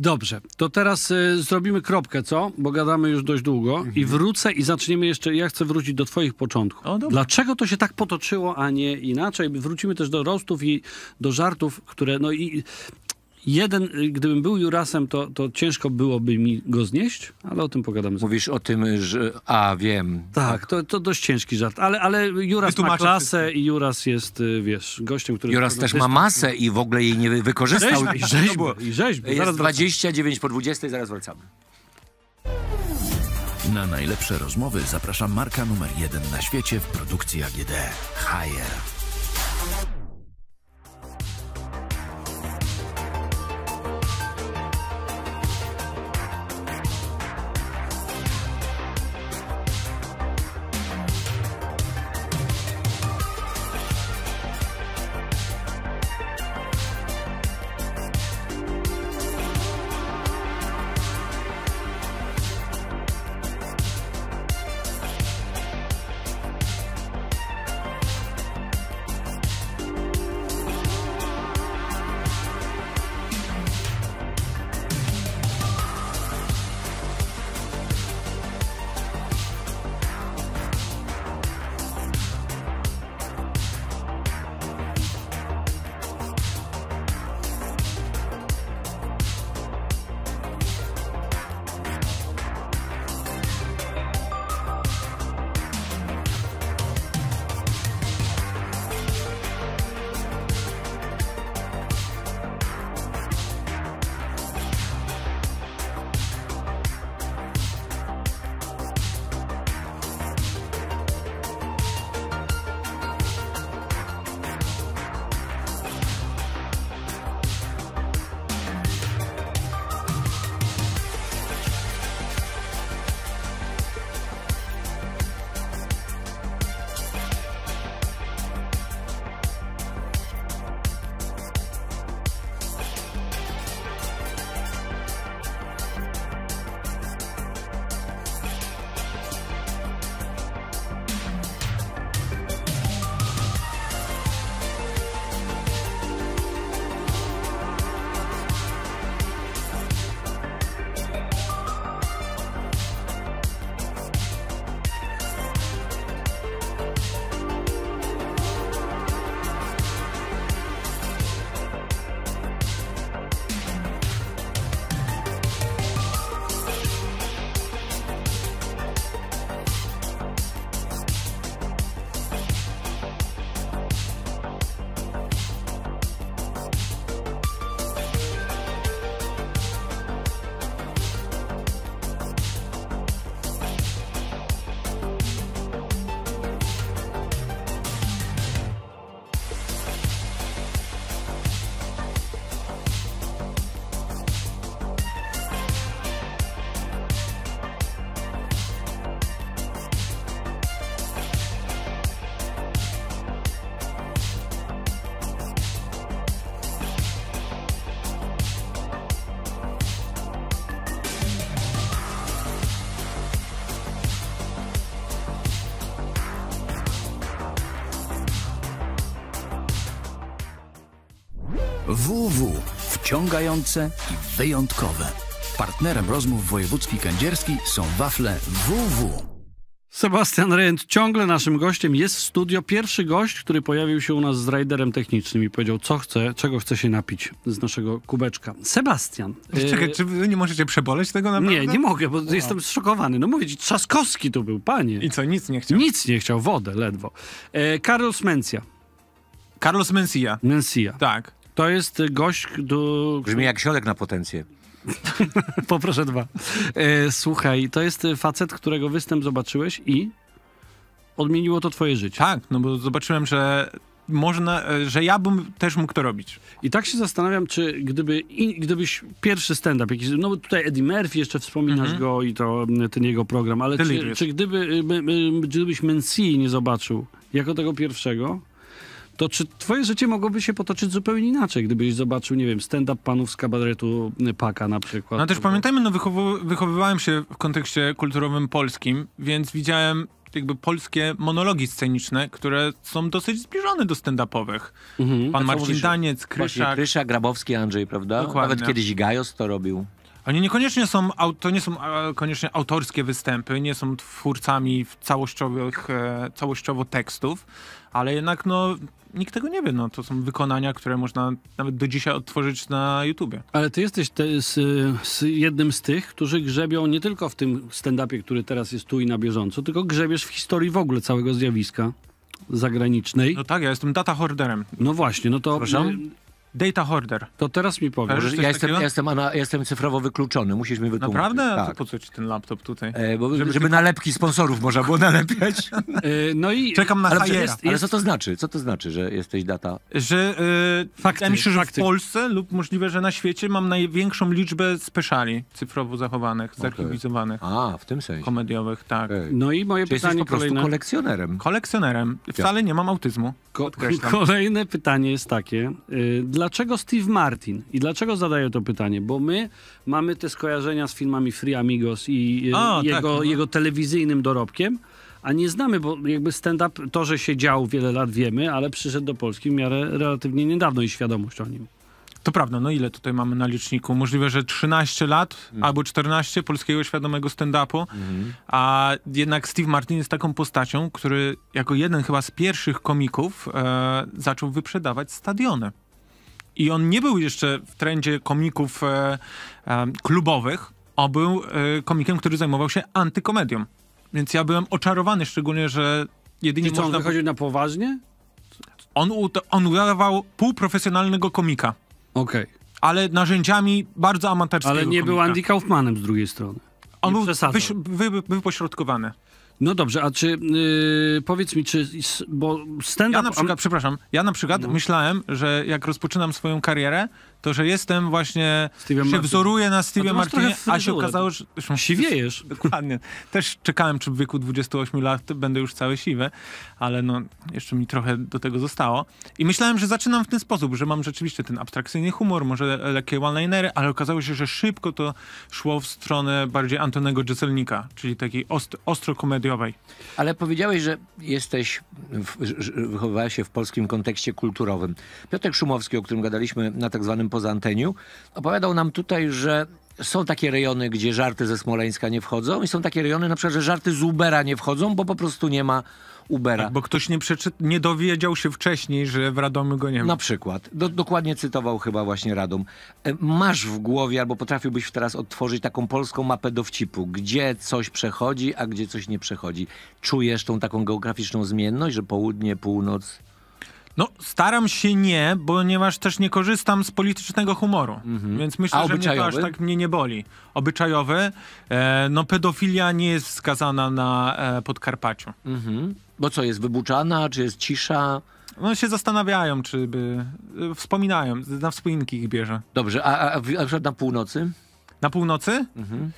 Dobrze, to teraz y, zrobimy kropkę, co? Bo gadamy już dość długo mhm. i wrócę i zaczniemy jeszcze, ja chcę wrócić do twoich początków. O, Dlaczego to się tak potoczyło, a nie inaczej? Wrócimy też do roastów i do żartów, które no i jeden, y, gdybym był Jurasem, to, to ciężko byłoby mi go znieść, ale o tym pogadamy. Mówisz o tym, że... A, wiem. Tak, to, to dość ciężki żart, ale, ale Juras ma klasę i Juras jest, y, wiesz, gościem, który... Juras też ma masę i w ogóle jej nie wykorzystał. I rzeźby, i rzeźby. Jest zaraz 29 po 20, zaraz wracamy. Na najlepsze rozmowy zaprasza marka numer jeden na świecie w produkcji AGD. Haier. WW. Wciągające i wyjątkowe. Partnerem rozmów wojewódzki kędzierski są wafle WW. Sebastian Rent ciągle naszym gościem jest w studio. Pierwszy gość, który pojawił się u nas z rajderem technicznym i powiedział, co chce, czego chce się napić z naszego kubeczka. Sebastian. Czekaj, y czy wy nie możecie przeboleć tego naprawdę? Nie, nie mogę, bo wow. jestem zszokowany. No mówię ci, Trzaskowski to był, panie. I co, nic nie chciał? Nic nie chciał, wodę ledwo. E, Carlos Mencia. Carlos Mencia. Mencia. Tak. To jest gość, do... Brzmi jak środek na potencję. Poproszę dwa. E, słuchaj, to jest facet, którego występ zobaczyłeś i odmieniło to twoje życie. Tak, no bo zobaczyłem, że można, e, że ja bym też mógł to robić. I tak się zastanawiam, czy gdyby, gdybyś pierwszy stand-up jakiś, no bo tutaj Eddie Murphy jeszcze wspominasz mm go i to mm, ten jego program, ale czy, czy, gdyby, y, gdybyś Menci nie zobaczył jako tego pierwszego, to czy twoje życie mogłoby się potoczyć zupełnie inaczej, gdybyś zobaczył, nie wiem, stand-up panów z kabaretu y, Paka na przykład? No też pamiętajmy, no wychow wychowywałem się w kontekście kulturowym polskim, więc widziałem jakby polskie monologi sceniczne, które są dosyć zbliżone do stand-upowych. Mhm. Pan Marcin mówisz? Daniec, Kryszak. Krysza, Grabowski, Andrzej, prawda? Dokładnie. Nawet kiedyś Gajos to robił. Oni niekoniecznie są, to nie są koniecznie autorskie występy, nie są twórcami całościowych, e, całościowo tekstów, ale jednak no nikt tego nie wie. No, to są wykonania, które można nawet do dzisiaj odtworzyć na YouTubie. Ale ty jesteś te, z, z jednym z tych, którzy grzebią nie tylko w tym stand-upie, który teraz jest tu i na bieżąco, tylko grzebiesz w historii w ogóle całego zjawiska zagranicznej. No tak, ja jestem data horderem. No właśnie, no to Proszę? Data Hoarder. To teraz mi powiem. Ja jestem, ja jestem, jestem cyfrowo wykluczony, musisz mi wytłumaczyć. Naprawdę? Tak. To po co ci ten laptop tutaj? E, bo, żeby, żeby ty... nalepki sponsorów można było nalepiać. E, no i... Czekam na ale, jest, jest... ale co to znaczy? Co to znaczy, że jesteś data? Że, e, fakty, ja myślę, że fakty. w Polsce lub możliwe, że na świecie mam największą liczbę speciali cyfrowo zachowanych, zarchiwizowanych. A, w tym sensie. Komediowych, tak. Okay. No i moje Czyli pytanie jesteś po prostu kolejne... kolekcjonerem. Kolekcjonerem. Wcale nie mam autyzmu. Ko kolejne pytanie jest takie. Y, dlaczego Steve Martin? I dlaczego zadaję to pytanie? Bo my mamy te skojarzenia z filmami Free Amigos i o, e, tak, jego, tak. jego telewizyjnym dorobkiem, a nie znamy, bo jakby stand-up, to, że się dział wiele lat wiemy, ale przyszedł do Polski w miarę relatywnie niedawno i świadomość o nim. To prawda, no ile tutaj mamy na liczniku? Możliwe, że 13 lat mhm. albo 14 polskiego świadomego stand-upu, mhm. a jednak Steve Martin jest taką postacią, który jako jeden chyba z pierwszych komików e, zaczął wyprzedawać stadiony. I on nie był jeszcze w trendzie komików e, e, klubowych, on był e, komikiem, który zajmował się antykomedią. Więc ja byłem oczarowany, szczególnie, że jedynie co, można... on wychodził na poważnie? On, on udawał półprofesjonalnego komika. Okej. Okay. Ale narzędziami bardzo amatorskiego Ale nie komika. był Andy Kaufmanem z drugiej strony. On był wypośrodkowany. No dobrze, a czy yy, powiedz mi, czy. Bo stand-up. Ja na przykład, przepraszam, ja na przykład no. myślałem, że jak rozpoczynam swoją karierę, to że jestem właśnie, Steven się wzoruję na Steve'ie Martinie, a się okazało, że... Zresztą, Siwiejesz. Dokładnie. Też czekałem, czy w wieku 28 lat będę już cały siwe, ale no, jeszcze mi trochę do tego zostało. I myślałem, że zaczynam w ten sposób, że mam rzeczywiście ten abstrakcyjny humor, może lekkie one-linery, ale okazało się, że szybko to szło w stronę bardziej Antonego Dżeselnika, czyli takiej ost ostro komediowej. Ale powiedziałeś, że jesteś, w, wychowywałeś się w polskim kontekście kulturowym. Piotr Szumowski, o którym gadaliśmy na tak zwanym Kowalskim poza anteniu, opowiadał nam tutaj, że są takie rejony, gdzie żarty ze Smoleńska nie wchodzą i są takie rejony, na przykład, że żarty z Ubera nie wchodzą, bo po prostu nie ma Ubera. Tak, bo ktoś nie, przeczy... nie dowiedział się wcześniej, że w Radomiu go nie ma. Na przykład. Do, dokładnie cytował chyba właśnie Radom. E, masz w głowie, albo potrafiłbyś teraz odtworzyć taką polską mapę dowcipu, gdzie coś przechodzi, a gdzie coś nie przechodzi. Czujesz tą taką geograficzną zmienność, że południe, północ, no, staram się nie, ponieważ też nie korzystam z politycznego humoru. Mhm. Więc myślę, A że mnie to aż tak mnie nie boli. Obyczajowy. E, no, pedofilia nie jest wskazana na e, Podkarpaciu. Mhm. Bo co, jest wybuczana, czy jest cisza? No się zastanawiają, czy by... E, wspominają, na wspominki ich bierze. Dobrze, a, a, a na północy? Na północy? Mhm.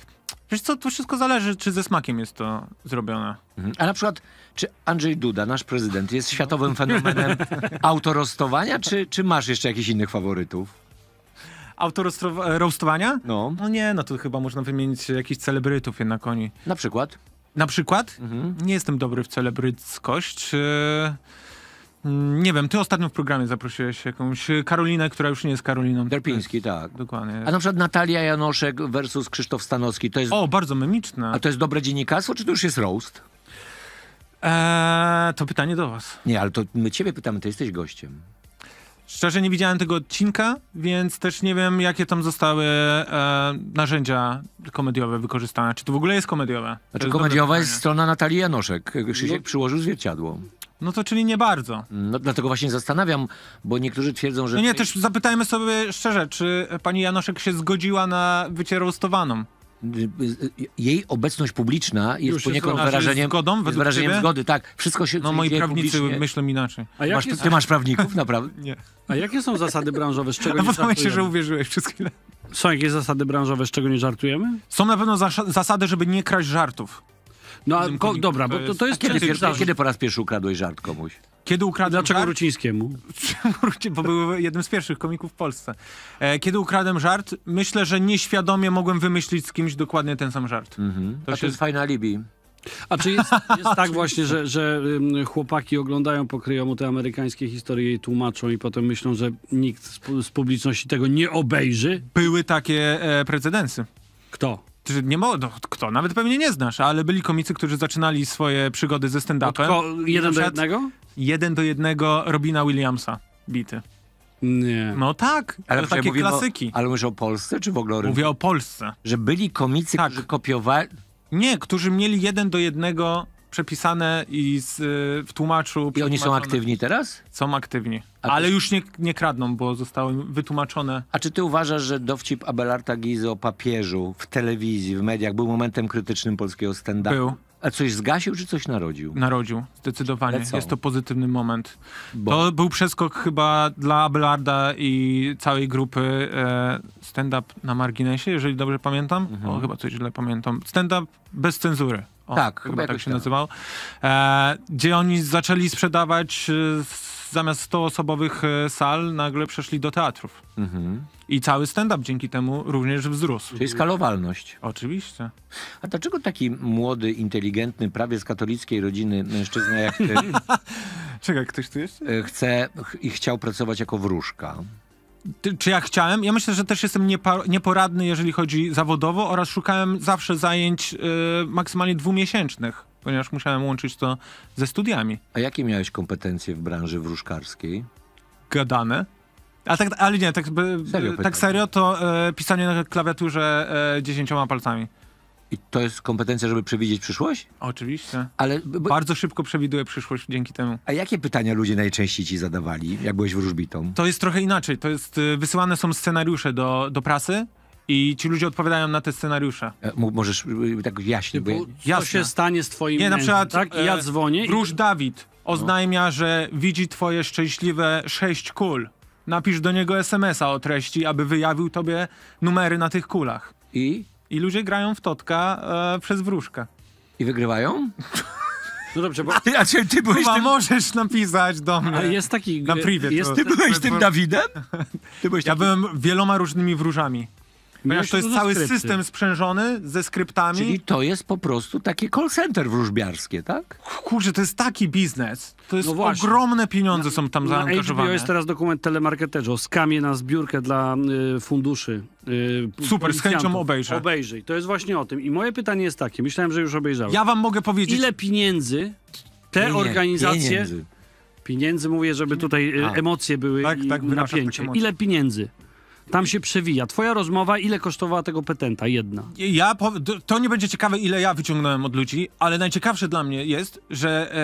Wiesz co, to wszystko zależy, czy ze smakiem jest to zrobione. Mhm. A na przykład, czy Andrzej Duda, nasz prezydent, jest światowym fenomenem autorostowania, czy, czy masz jeszcze jakichś innych faworytów? Autorostowania? E, no. No nie, no to chyba można wymienić jakichś celebrytów jednak koni Na przykład? Na przykład? Mhm. Nie jestem dobry w celebryckość. Yy... Mm, nie wiem, ty ostatnio w programie zaprosiłeś jakąś y, Karolinę, która już nie jest Karoliną. Derpiński, jest, tak. Dokładnie. A na przykład Natalia Janoszek versus Krzysztof Stanowski. To jest... O, bardzo memiczne. A to jest dobre dziennikarstwo, czy to już jest roast? Eee, to pytanie do was. Nie, ale to my ciebie pytamy, ty jesteś gościem. Szczerze nie widziałem tego odcinka, więc też nie wiem, jakie tam zostały e, narzędzia komediowe wykorzystane. Czy to w ogóle jest komediowe? Znaczy, jest komediowa jest strona Natalii Janoszek. Krzysiek no. przyłożył zwierciadło. No to czyli nie bardzo. No dlatego właśnie zastanawiam, bo niektórzy twierdzą, że... No nie, też zapytajmy sobie szczerze, czy pani Janoszek się zgodziła na bycie roastowaną? jej obecność publiczna jest Już poniekąd jest wyrażeniem, zgodą, jest wyrażeniem zgody. Tak, wszystko się No moi prawnicy publicznie. myślą inaczej. A masz, jest... Ty masz prawników, naprawdę? Nie. A jakie są zasady branżowe, z czego no nie żartujemy? się, że uwierzyłeś wszystkie. Są jakieś zasady branżowe, z czego nie żartujemy? Są na pewno zas zasady, żeby nie kraść żartów. No a ko- dobra, bo to, to jest... Kiedy, pierwszy, kiedy po raz pierwszy ukradłeś żart komuś? Kiedy ukradłem Dlaczego żart? Rucińskiemu? Bo był jednym z pierwszych komików w Polsce. E, kiedy ukradłem żart, myślę, że nieświadomie mogłem wymyślić z kimś dokładnie ten sam żart. Mhm. To, a się... to jest fajna alibi. A czy jest, jest tak właśnie, że, że chłopaki oglądają pokryjomu te amerykańskie historie i tłumaczą i potem myślą, że nikt z, publiczności tego nie obejrzy? Były takie e, precedensy. Kto? nie mogę, no, kto, nawet pewnie nie znasz, ale byli komicy, którzy zaczynali swoje przygody ze stand-upem. Jeden do jednego? Jeden do jednego Robina Williamsa bity. Nie. No tak, ale to takie klasyki. O, ale mówisz o Polsce czy w ogóle o rynku? Mówię o Polsce. Że byli komicy, tak. którzy kopiowali... Nie, którzy mieli jeden do jednego przepisane i z, y, w tłumaczu... I oni są aktywni teraz? Są aktywni. A ale już nie, nie kradną, bo zostały wytłumaczone. A czy ty uważasz, że dowcip Abelarda Gizy o papieżu w telewizji, w mediach był momentem krytycznym polskiego stand-upu? Był. A coś zgasił, czy coś narodził? Narodził, zdecydowanie. Jest to pozytywny moment. Bo. To był przeskok chyba dla Abelarda i całej grupy e, stand-up na marginesie, jeżeli dobrze pamiętam. Mhm. O, chyba coś źle pamiętam. Stand-up bez cenzury tak, chyba, tak, tak się tak. nazywał. E, gdzie oni zaczęli sprzedawać e, zamiast 100-osobowych e, sal, nagle przeszli do teatrów. Mhm. I cały stand-up dzięki temu również wzrósł. Czyli skalowalność. Oczywiście. A dlaczego taki młody, inteligentny, prawie z katolickiej rodziny mężczyzna jak ty... Czekaj, ktoś tu jest? E, chce i chciał pracować jako wróżka czy ja chciałem? Ja myślę, że też jestem nieporadny, jeżeli chodzi zawodowo oraz szukałem zawsze zajęć y, maksymalnie dwumiesięcznych, ponieważ musiałem łączyć to ze studiami. A jakie miałeś kompetencje w branży wróżkarskiej? Gadane. A tak, ale nie, tak, y, serio, tak serio to y, pisanie na klawiaturze y, dziesięcioma palcami. I to jest kompetencja, żeby przewidzieć przyszłość? Oczywiście. Ale, bo... Bardzo szybko przewiduję przyszłość dzięki temu. A jakie pytania ludzie najczęściej ci zadawali, jak byłeś wróżbitą? To jest trochę inaczej. To jest, y, wysyłane są scenariusze do, do prasy. I ci ludzie odpowiadają na te scenariusze. E, M możesz y, y, tak wyjaśnić? Bo Co się stanie z twoim Nie, na przykład tak? I ja e, dzwonię. Wróż i... Dawid oznajmia, no. że widzi twoje szczęśliwe sześć kul. Napisz do niego SMS-a o treści, aby wyjawił tobie numery na tych kulach. I? I ludzie grają w Totka e, przez wróżkę. I wygrywają? No dobrze, bo... A ty, a ty, ty byłeś Chyba tym... możesz napisać do mnie. Ale jest taki... Na privie. Jest... Ty byłeś tym Dawidem? Ty byłeś ja taki... byłem wieloma różnymi wróżami. Ponieważ to jest cały skrypty. system sprzężony ze skryptami. Czyli to jest po prostu takie call center wróżbiarskie, tak? Kurczę, to jest taki biznes. To jest no ogromne pieniądze na, są tam na zaangażowane. HBO jest teraz dokument telemarketerzy o skamie na zbiórkę dla y, funduszy. Y, Super, z chęcią obejrzę. Obejrzyj. To jest właśnie o tym. I moje pytanie jest takie. Myślałem, że już obejrzałem. Ja wam mogę powiedzieć... Ile pieniędzy te organizacje... Pieniędzy. pieniędzy. mówię, żeby tutaj y, tak. emocje były tak, tak i tak, napięcie. Ile pieniędzy tam się przewija. Twoja rozmowa, ile kosztowała tego petenta? Jedna. Ja, to nie będzie ciekawe, ile ja wyciągnąłem od ludzi, ale najciekawsze dla mnie jest, że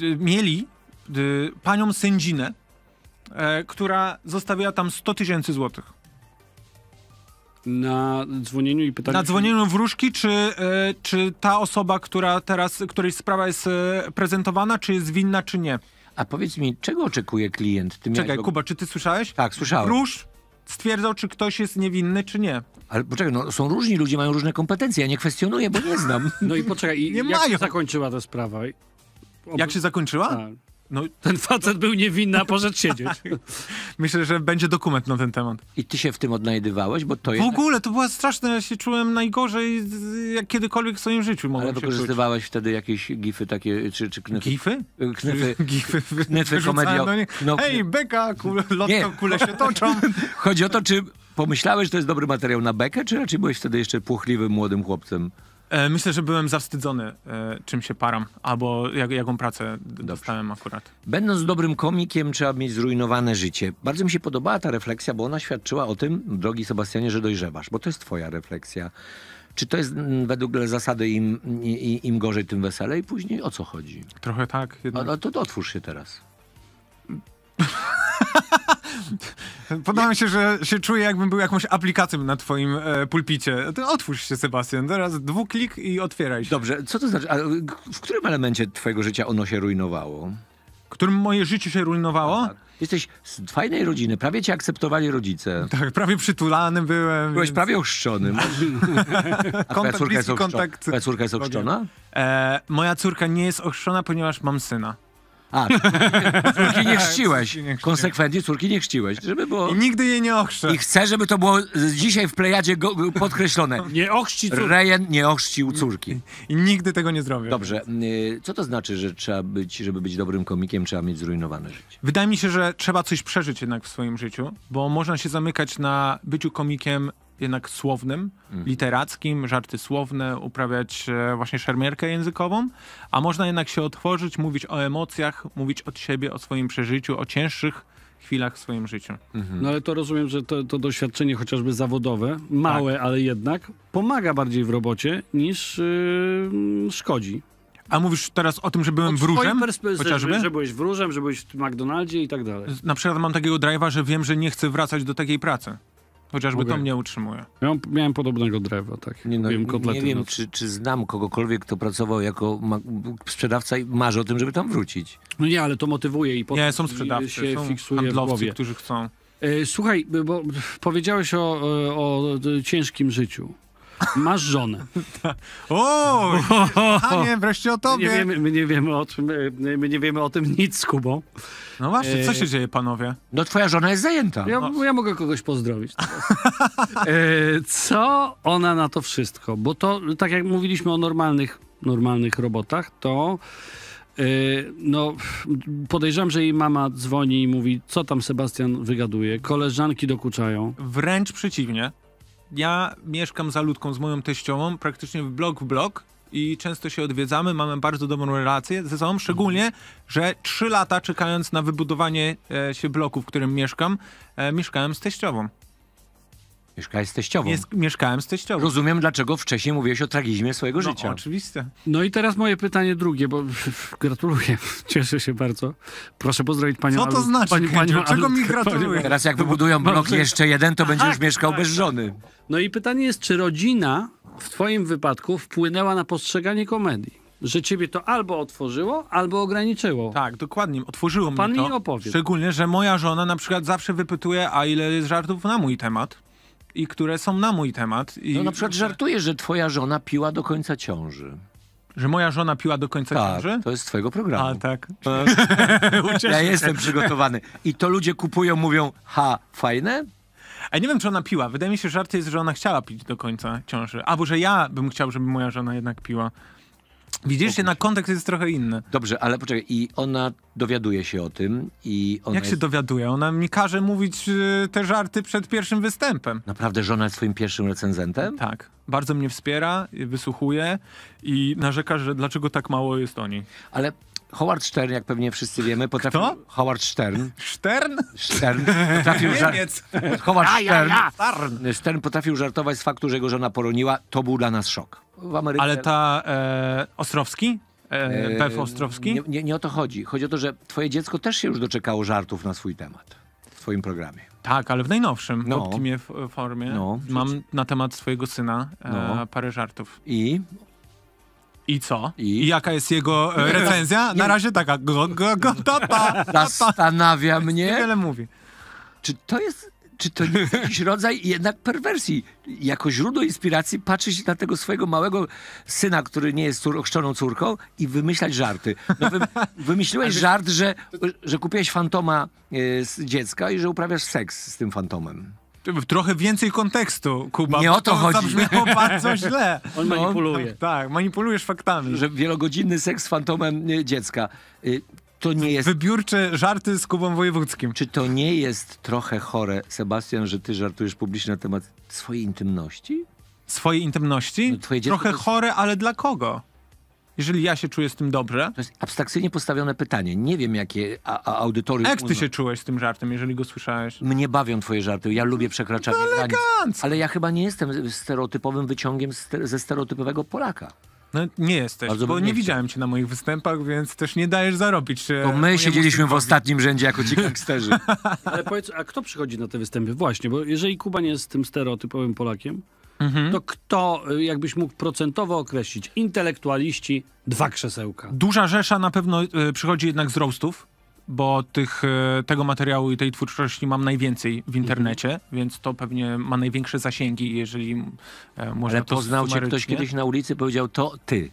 e, mieli e, panią sędzinę, e, która zostawiła tam 100 tysięcy złotych. Na dzwonieniu i pytaniu. Na dzwonieniu wróżki, czy, e, czy ta osoba, która teraz, której sprawa jest e, prezentowana, czy jest winna, czy nie. A powiedz mi, czego oczekuje klient? Ty Czekaj, miałeś... Kuba, czy ty słyszałeś? Tak, słyszałem. Wróż, stwierdzał, czy ktoś jest niewinny, czy nie. Ale poczekaj, no, są różni ludzie, mają różne kompetencje, ja nie kwestionuję, bo nie znam. No i poczekaj, i nie jak mają. się zakończyła ta sprawa? Ob... Jak się zakończyła? A. Tak. No, ten facet był niewinny, a poszedł siedzieć. Myślę, że będzie dokument na ten temat. I ty się w tym odnajdywałeś, bo to jest. W jednak... ogóle to było straszne, ja się czułem najgorzej jak kiedykolwiek w swoim życiu. Mogłem Ale wykorzystywałeś czuć. wtedy jakieś gify takie, czy, czy knyfy. Gify? Y, knyfy, gify, knyfy komedio... no, Hej, beka, kule, lotka, kule się toczą. Chodzi o to, czy pomyślałeś, że to jest dobry materiał na bekę, czy raczej byłeś wtedy jeszcze płochliwym młodym chłopcem? E, myślę, że byłem zawstydzony, e, czym się param, albo jak, jaką pracę Dobrze. dostałem akurat. Będąc dobrym komikiem, trzeba mieć zrujnowane życie. Bardzo mi się podobała ta refleksja, bo ona świadczyła o tym, drogi Sebastianie, że dojrzewasz, bo to jest twoja refleksja. Czy to jest mm, według zasady im, im gorzej, tym weselej? Później o co chodzi? Trochę tak. Jednak. A, a to otwórz się teraz. Podoba mi się, że się czuję, jakbym był jakąś aplikacją na twoim e, pulpicie. To otwórz się, Sebastian. Teraz dwuklik i otwieraj się. Dobrze, co to znaczy? A w którym elemencie twojego życia ono się rujnowało? którym moje życie się rujnowało. Tak. tak. Jesteś z fajnej rodziny, prawie cię akceptowali rodzice. Tak, prawie przytulany byłem. Byłeś więc... prawie ochrzczony. A kontakt, bliski kontakt. Twoja córka jest ochrzczona? E, moja córka nie jest ochrzczona, ponieważ mam syna. A, tak. córki nie tak, chrzciłeś. Konsekwentnie córki nie chrzciłeś, żeby było... I nigdy jej nie ochrzczę. I chcę, żeby to było dzisiaj w plejadzie go- podkreślone. Nie ochrzci córki. Rejen nie ochrzcił córki. I nigdy tego nie zrobię. Dobrze, y, co to znaczy, że trzeba być, żeby być dobrym komikiem, trzeba mieć zrujnowane życie? Wydaje mi się, że trzeba coś przeżyć jednak w swoim życiu, bo można się zamykać na byciu komikiem jednak słownym, literackim, żarty słowne, uprawiać e, właśnie szermierkę językową, a można jednak się otworzyć, mówić o emocjach, mówić od siebie, o swoim przeżyciu, o cięższych chwilach w swoim życiu. Mhm. No ale to rozumiem, że to, to doświadczenie chociażby zawodowe, małe, tak. ale jednak pomaga bardziej w robocie niż yy, szkodzi. A mówisz teraz o tym, że byłem Od wróżem? Chociażby? Że, że byłeś wróżem, że byłeś w McDonaldzie i tak dalej. Na przykład mam takiego drive'a, że wiem, że nie chcę wracać do takiej pracy. Chociażby Mogę. to mnie utrzymuje. Miałem, miałem podobnego drewa, tak. Nie, no, nie wiem, czy, czy znam kogokolwiek, kto pracował jako sprzedawca i marzy o tym, żeby tam wrócić. No nie, ale to motywuje i potem nie, są sprzedawcy, się są handlowcy, którzy chcą. E, słuchaj, bo powiedziałeś o, e, o e, ciężkim życiu. Masz żonę. o! A nie, wreszcie o tobie. Nie wiemy, my, nie wiemy o tym, my nie wiemy o tym nic z Kubą. No właśnie, co e, się dzieje, panowie? No twoja żona jest zajęta. Ja, no. ja mogę kogoś pozdrowić. E, co ona na to wszystko? Bo to, tak jak mówiliśmy o normalnych, normalnych robotach, to e, no, podejrzewam, że jej mama dzwoni i mówi, co tam Sebastian wygaduje, koleżanki dokuczają. Wręcz przeciwnie ja mieszkam za ludką z moją teściową, praktycznie w blok w blok i często się odwiedzamy, mamy bardzo dobrą relację ze sobą, szczególnie, że trzy lata czekając na wybudowanie e, się bloku, w którym mieszkam, e, mieszkałem z teściową. Mieszkałeś z teściową. Jest, mieszkałem z teściową. Rozumiem, dlaczego wcześniej mówiłeś o tragizmie swojego no, życia. Oczywiście. No i teraz moje pytanie drugie, bo gratuluję, cieszę się bardzo. Proszę pozdrowić panią Co to znaczy? Pani, panią czego mi gratuluję? Teraz jak wybudują blok jeszcze jeden, to będziesz tak, mieszkał tak, bez tak. żony. No i pytanie jest, czy rodzina w twoim wypadku wpłynęła na postrzeganie komedii? że ciebie to albo otworzyło, albo ograniczyło. Tak, dokładnie. Otworzyło Pan mnie to. Pan mi opowie. Szczególnie, że moja żona na przykład zawsze wypytuje, a ile jest żartów na mój temat i które są na mój temat. I... No na przykład żartujesz, że twoja żona piła do końca ciąży. Że moja żona piła do końca tak, ciąży? to jest twojego programu. A, tak. ja jestem przygotowany. I to ludzie kupują, mówią, ha, fajne? A nie wiem, czy ona piła. Wydaje mi się, że żart jest, że ona chciała pić do końca ciąży. Albo, że ja bym chciał, żeby moja żona jednak piła. Widzisz, na kontekst jest trochę inny. Dobrze, ale poczekaj, i ona dowiaduje się o tym i Jak się jest... dowiaduje? Ona mi każe mówić y, te żarty przed pierwszym występem. Naprawdę żona jest swoim pierwszym recenzentem? Tak. Bardzo mnie wspiera, wysłuchuje i narzeka, że dlaczego tak mało jest o niej. Ale Howard Stern, jak pewnie wszyscy wiemy, potrafił... Kto? Howard Stern. Stern? Stern. Potrafił Niemiec. Howard Stern. Stern potrafił żartować z faktu, że jego żona poroniła. To był dla nas szok. Ameryce... Ale ta e, Ostrowski? E, e Ostrowski? Nie, nie, nie o to chodzi. Chodzi o to, że twoje dziecko też się już doczekało żartów na swój temat w twoim programie. Tak, ale w najnowszym no. Optimie formie no. mam na temat swojego syna e, no. parę żartów. I i co? I, I jaka jest jego e, recenzja? Na razie taka go, go, go, tata, tata. Zastanawia mnie. Wiele mówi. Czy to jest czy to nie jakiś rodzaj jednak perwersji? Jako źródło inspiracji patrzeć na tego swojego małego syna, który nie jest cór, ochrzczoną córką i wymyślać żarty. No wy, wymyśliłeś żart, że, że kupiłeś fantoma e, z dziecka i że uprawiasz seks z tym fantomem. Trochę więcej kontekstu, Kuba. Nie o to, to chodzi. Zabrzmiało bardzo źle. On no, manipuluje. Tak, tak, manipulujesz faktami. Że wielogodzinny seks z fantomem y, dziecka. Y, to nie jest... Wybiórcze żarty z Kubą Wojewódzkim. Czy to nie jest trochę chore, Sebastian, że ty żartujesz publicznie na temat swojej intymności? Swojej intymności? No, Trochę jest... chore, ale dla kogo? jeżeli ja się czuję z tym dobrze... To jest abstrakcyjnie postawione pytanie. Nie wiem, jakie a, audytorium... Jak ty uzna... się czułeś z tym żartem, jeżeli go słyszałeś? Mnie bawią twoje żarty. Ja lubię przekraczanie no granic. Ale ja chyba nie jestem stereotypowym wyciągiem ze stereotypowego Polaka. No nie jesteś, Bardzo bo nie, nie widziałem cię na moich występach, więc też nie dajesz zarobić. Bo e, my siedzieliśmy w ostatnim rzędzie jako ci gangsterzy. Ale powiedz, a kto przychodzi na te występy? Właśnie, bo jeżeli Kuba nie jest tym stereotypowym Polakiem, mhm. to kto, y, jakbyś mógł procentowo określić, intelektualiści, dwa krzesełka. Duża rzesza na pewno y, przychodzi jednak z roastów bo tych, y, tego materiału i tej twórczości mam najwięcej w mhm. internecie, mhm. więc to pewnie ma największe zasięgi, jeżeli e, można Ale to poznał cię ktoś kiedyś na ulicy powiedział, to ty.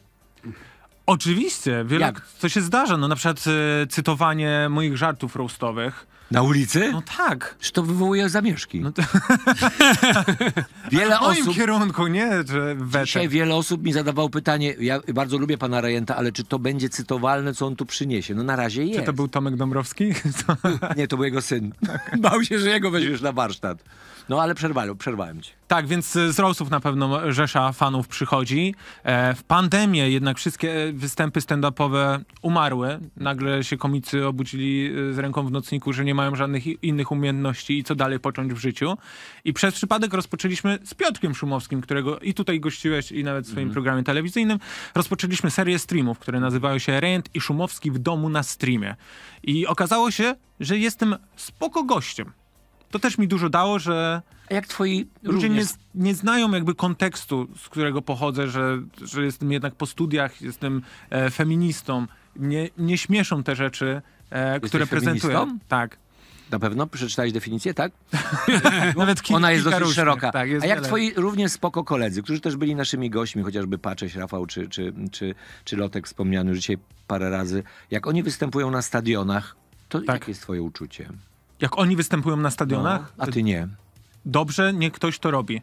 Oczywiście, wiele, Jak? co się zdarza, no na przykład cytowanie moich żartów roastowych, na ulicy? No tak. Czy to wywołuje zamieszki? No to... wiele w moim osób... kierunku, nie? Że Dzisiaj wiele osób mi zadawało pytanie, ja bardzo lubię pana Rejenta, ale czy to będzie cytowalne, co on tu przyniesie? No na razie jest. Czy to był Tomek Dąbrowski? nie, to był jego syn. Tak. Bał się, że jego weźmiesz na warsztat. No ale przerwałem, przerwałem ci. Tak, więc y, z Rosów na pewno rzesza fanów przychodzi. E, w pandemię jednak wszystkie e, występy stand-upowe umarły. Nagle się komicy obudzili y, z ręką w nocniku, że nie mają żadnych innych umiejętności i co dalej począć w życiu. I przez przypadek rozpoczęliśmy z Piotrkiem Szumowskim, którego i tutaj gościłeś i nawet w swoim mhm. programie telewizyjnym. Rozpoczęliśmy serię streamów, które nazywały się Rent i Szumowski w domu na streamie. I okazało się, że jestem spoko gościem to też mi dużo dało, że A jak twoi ludzie nie, nie, znają jakby kontekstu, z którego pochodzę, że, że jestem jednak po studiach, jestem e, feministą. nie śmieszą te rzeczy, e, które prezentują. Tak. Na pewno przeczytałeś definicję, tak? Nawet kilka, Ona jest dosyć różnych, szeroka. Tak, jest A jak wiele. twoi również spoko koledzy, którzy też byli naszymi gośćmi, chociażby Pacześ, Rafał czy, czy, czy, czy Lotek wspomniany już dzisiaj parę razy, jak oni występują na stadionach, to tak. jakie jest twoje uczucie? Jak oni występują na stadionach? No, a ty nie. Dobrze, niech ktoś to robi.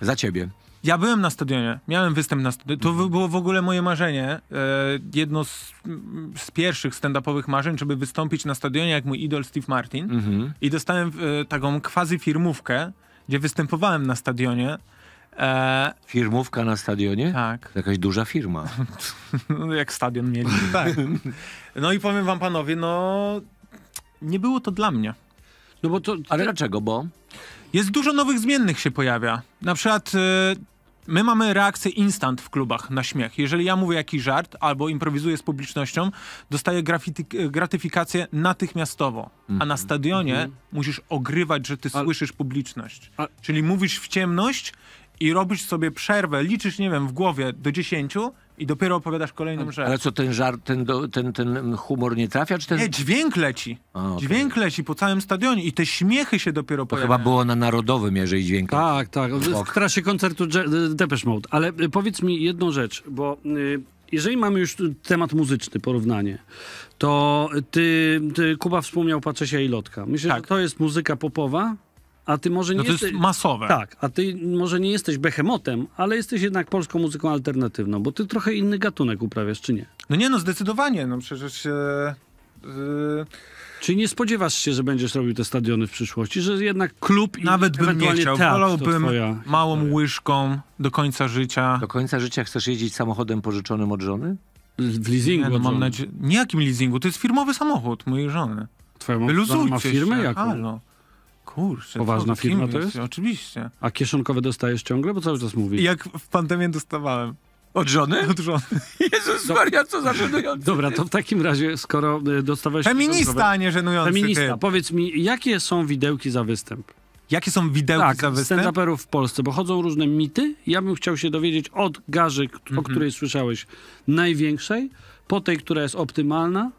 Za ciebie. Ja byłem na stadionie, miałem występ na stadionie. To mhm. było w ogóle moje marzenie. E, jedno z, z pierwszych stand-upowych marzeń, żeby wystąpić na stadionie jak mój idol Steve Martin. Mhm. I dostałem e, taką quasi firmówkę, gdzie występowałem na stadionie. E, Firmówka na stadionie? Tak. Jakaś duża firma. jak stadion mieli. Tak. No i powiem wam panowie, no nie było to dla mnie. No bo to, Ale dlaczego? Bo? Jest dużo nowych zmiennych się pojawia. Na przykład... Y, my mamy reakcję instant w klubach na śmiech. Jeżeli ja mówię jakiś żart albo improwizuję z publicznością, dostaję gratyfikację natychmiastowo. Mm -hmm. A na mhm. stadionie mm -hmm. musisz ogrywać, że ty słyszysz publiczność. Czyli mówisz w ciemność i robisz sobie przerwę, liczysz, nie wiem, w głowie do dziesięciu i dopiero opowiadasz kolejną rzecz. Ale co, ten żart, ten, do, ten, ten humor nie trafia? Czy ten... Nie, dźwięk leci. okay. Dźwięk leci po całym stadionie i te śmiechy się dopiero to pojawiają. chyba było na Narodowym, jeżeli dźwięk Tak, tak. W trasie koncertu y, Depeche Mode. Ale y, powiedz mi jedną rzecz, bo y, jeżeli mamy już temat muzyczny, porównanie, to ty, ty Kuba wspomniał Patrzesia i Lotka. Myślę, tak. że to jest muzyka popowa, a ty może nie no to jesteś... jest masowe. Tak, a ty może nie jesteś behemotem, ale jesteś jednak polską muzyką alternatywną, bo ty trochę inny gatunek uprawiasz, czy nie? No nie, no zdecydowanie, no przecież... Yy, Czy nie spodziewasz się, że będziesz robił te stadiony w przyszłości, że jednak klub i Nawet bym nie chciał, wolałbym małą łyżką do końca życia. Do końca życia chcesz jeździć samochodem pożyczonym od żony? W leasingu. Nie, no, mam nadzieję. Nie jakim leasingu, to jest firmowy samochód mojej żony. Twoja ma, ma firmę jaką? Halo. Kurczę. Poważna firma to jest? Oczywiście. A kieszonkowe dostajesz ciągle, bo cały czas mówisz. Jak w pandemii dostawałem. Od żony? Od żony. Jezus Do... Maria, co za żenujący. Dobra, to w takim razie, skoro e, dostawałeś... Feminista, a nie żenujący. Feminista. Powiedz mi, jakie są widełki za występ? Jakie są widełki tak, za występ? Tak, w Polsce, bo chodzą różne mity. Ja bym chciał się dowiedzieć od garzy, o mhm. której słyszałeś, największej, po tej, która jest optymalna,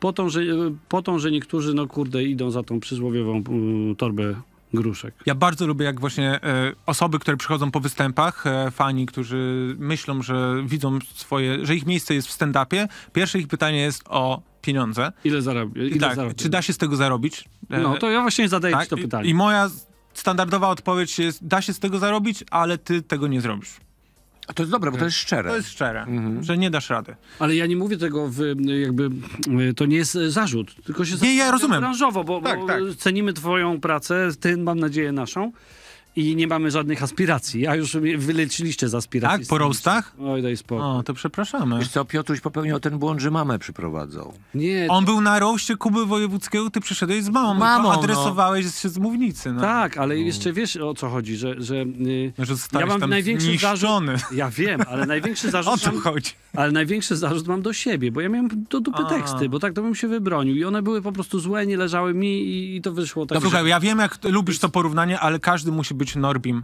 po to, że, po to, że niektórzy, no kurde, idą za tą przysłowiową mm, torbę gruszek. Ja bardzo lubię, jak właśnie e, osoby, które przychodzą po występach, e, fani, którzy myślą, że widzą swoje, że ich miejsce jest w stand-upie, pierwsze ich pytanie jest o pieniądze. Ile zarabia? Ile tak, Czy da się z tego zarobić? E, no, to ja właśnie zadaję tak, ci to pytanie. I, I moja standardowa odpowiedź jest, da się z tego zarobić, ale ty tego nie zrobisz. A to jest dobre, bo to tak. jest szczere. To jest szczere, mhm. że nie dasz rady. Ale ja nie mówię tego w, jakby, to nie jest e, zarzut, tylko się nie, ja rozumiem. branżowo, bo, tak, bo tak. cenimy twoją pracę, ty mam nadzieję naszą i nie mamy żadnych aspiracji. A już wyleczyliście z aspiracji. Tak, po roastach? Oj, daj spokój. O, to przepraszamy. Wiesz co, Piotruś popełnił ten błąd, że mamę przyprowadzał. Nie. On był na roście Kuby Wojewódzkiego, ty przyszedłeś z mamą. Mamą, no. Adresowałeś no. się z mównicy. No. Tak, ale no. jeszcze wiesz o co chodzi, że... że, yy, że ja mam tam największy zarzut. Ja wiem, ale największy zarzut... o co chodzi? Ale największy zarzut mam do siebie, bo ja miałem do dupy A. teksty, bo tak to bym się wybronił. I one były po prostu złe, nie leżały mi i, i to wyszło tak. No, słuchaj, ja wiem, jak lubisz to porównanie, ale każdy musi być Norbim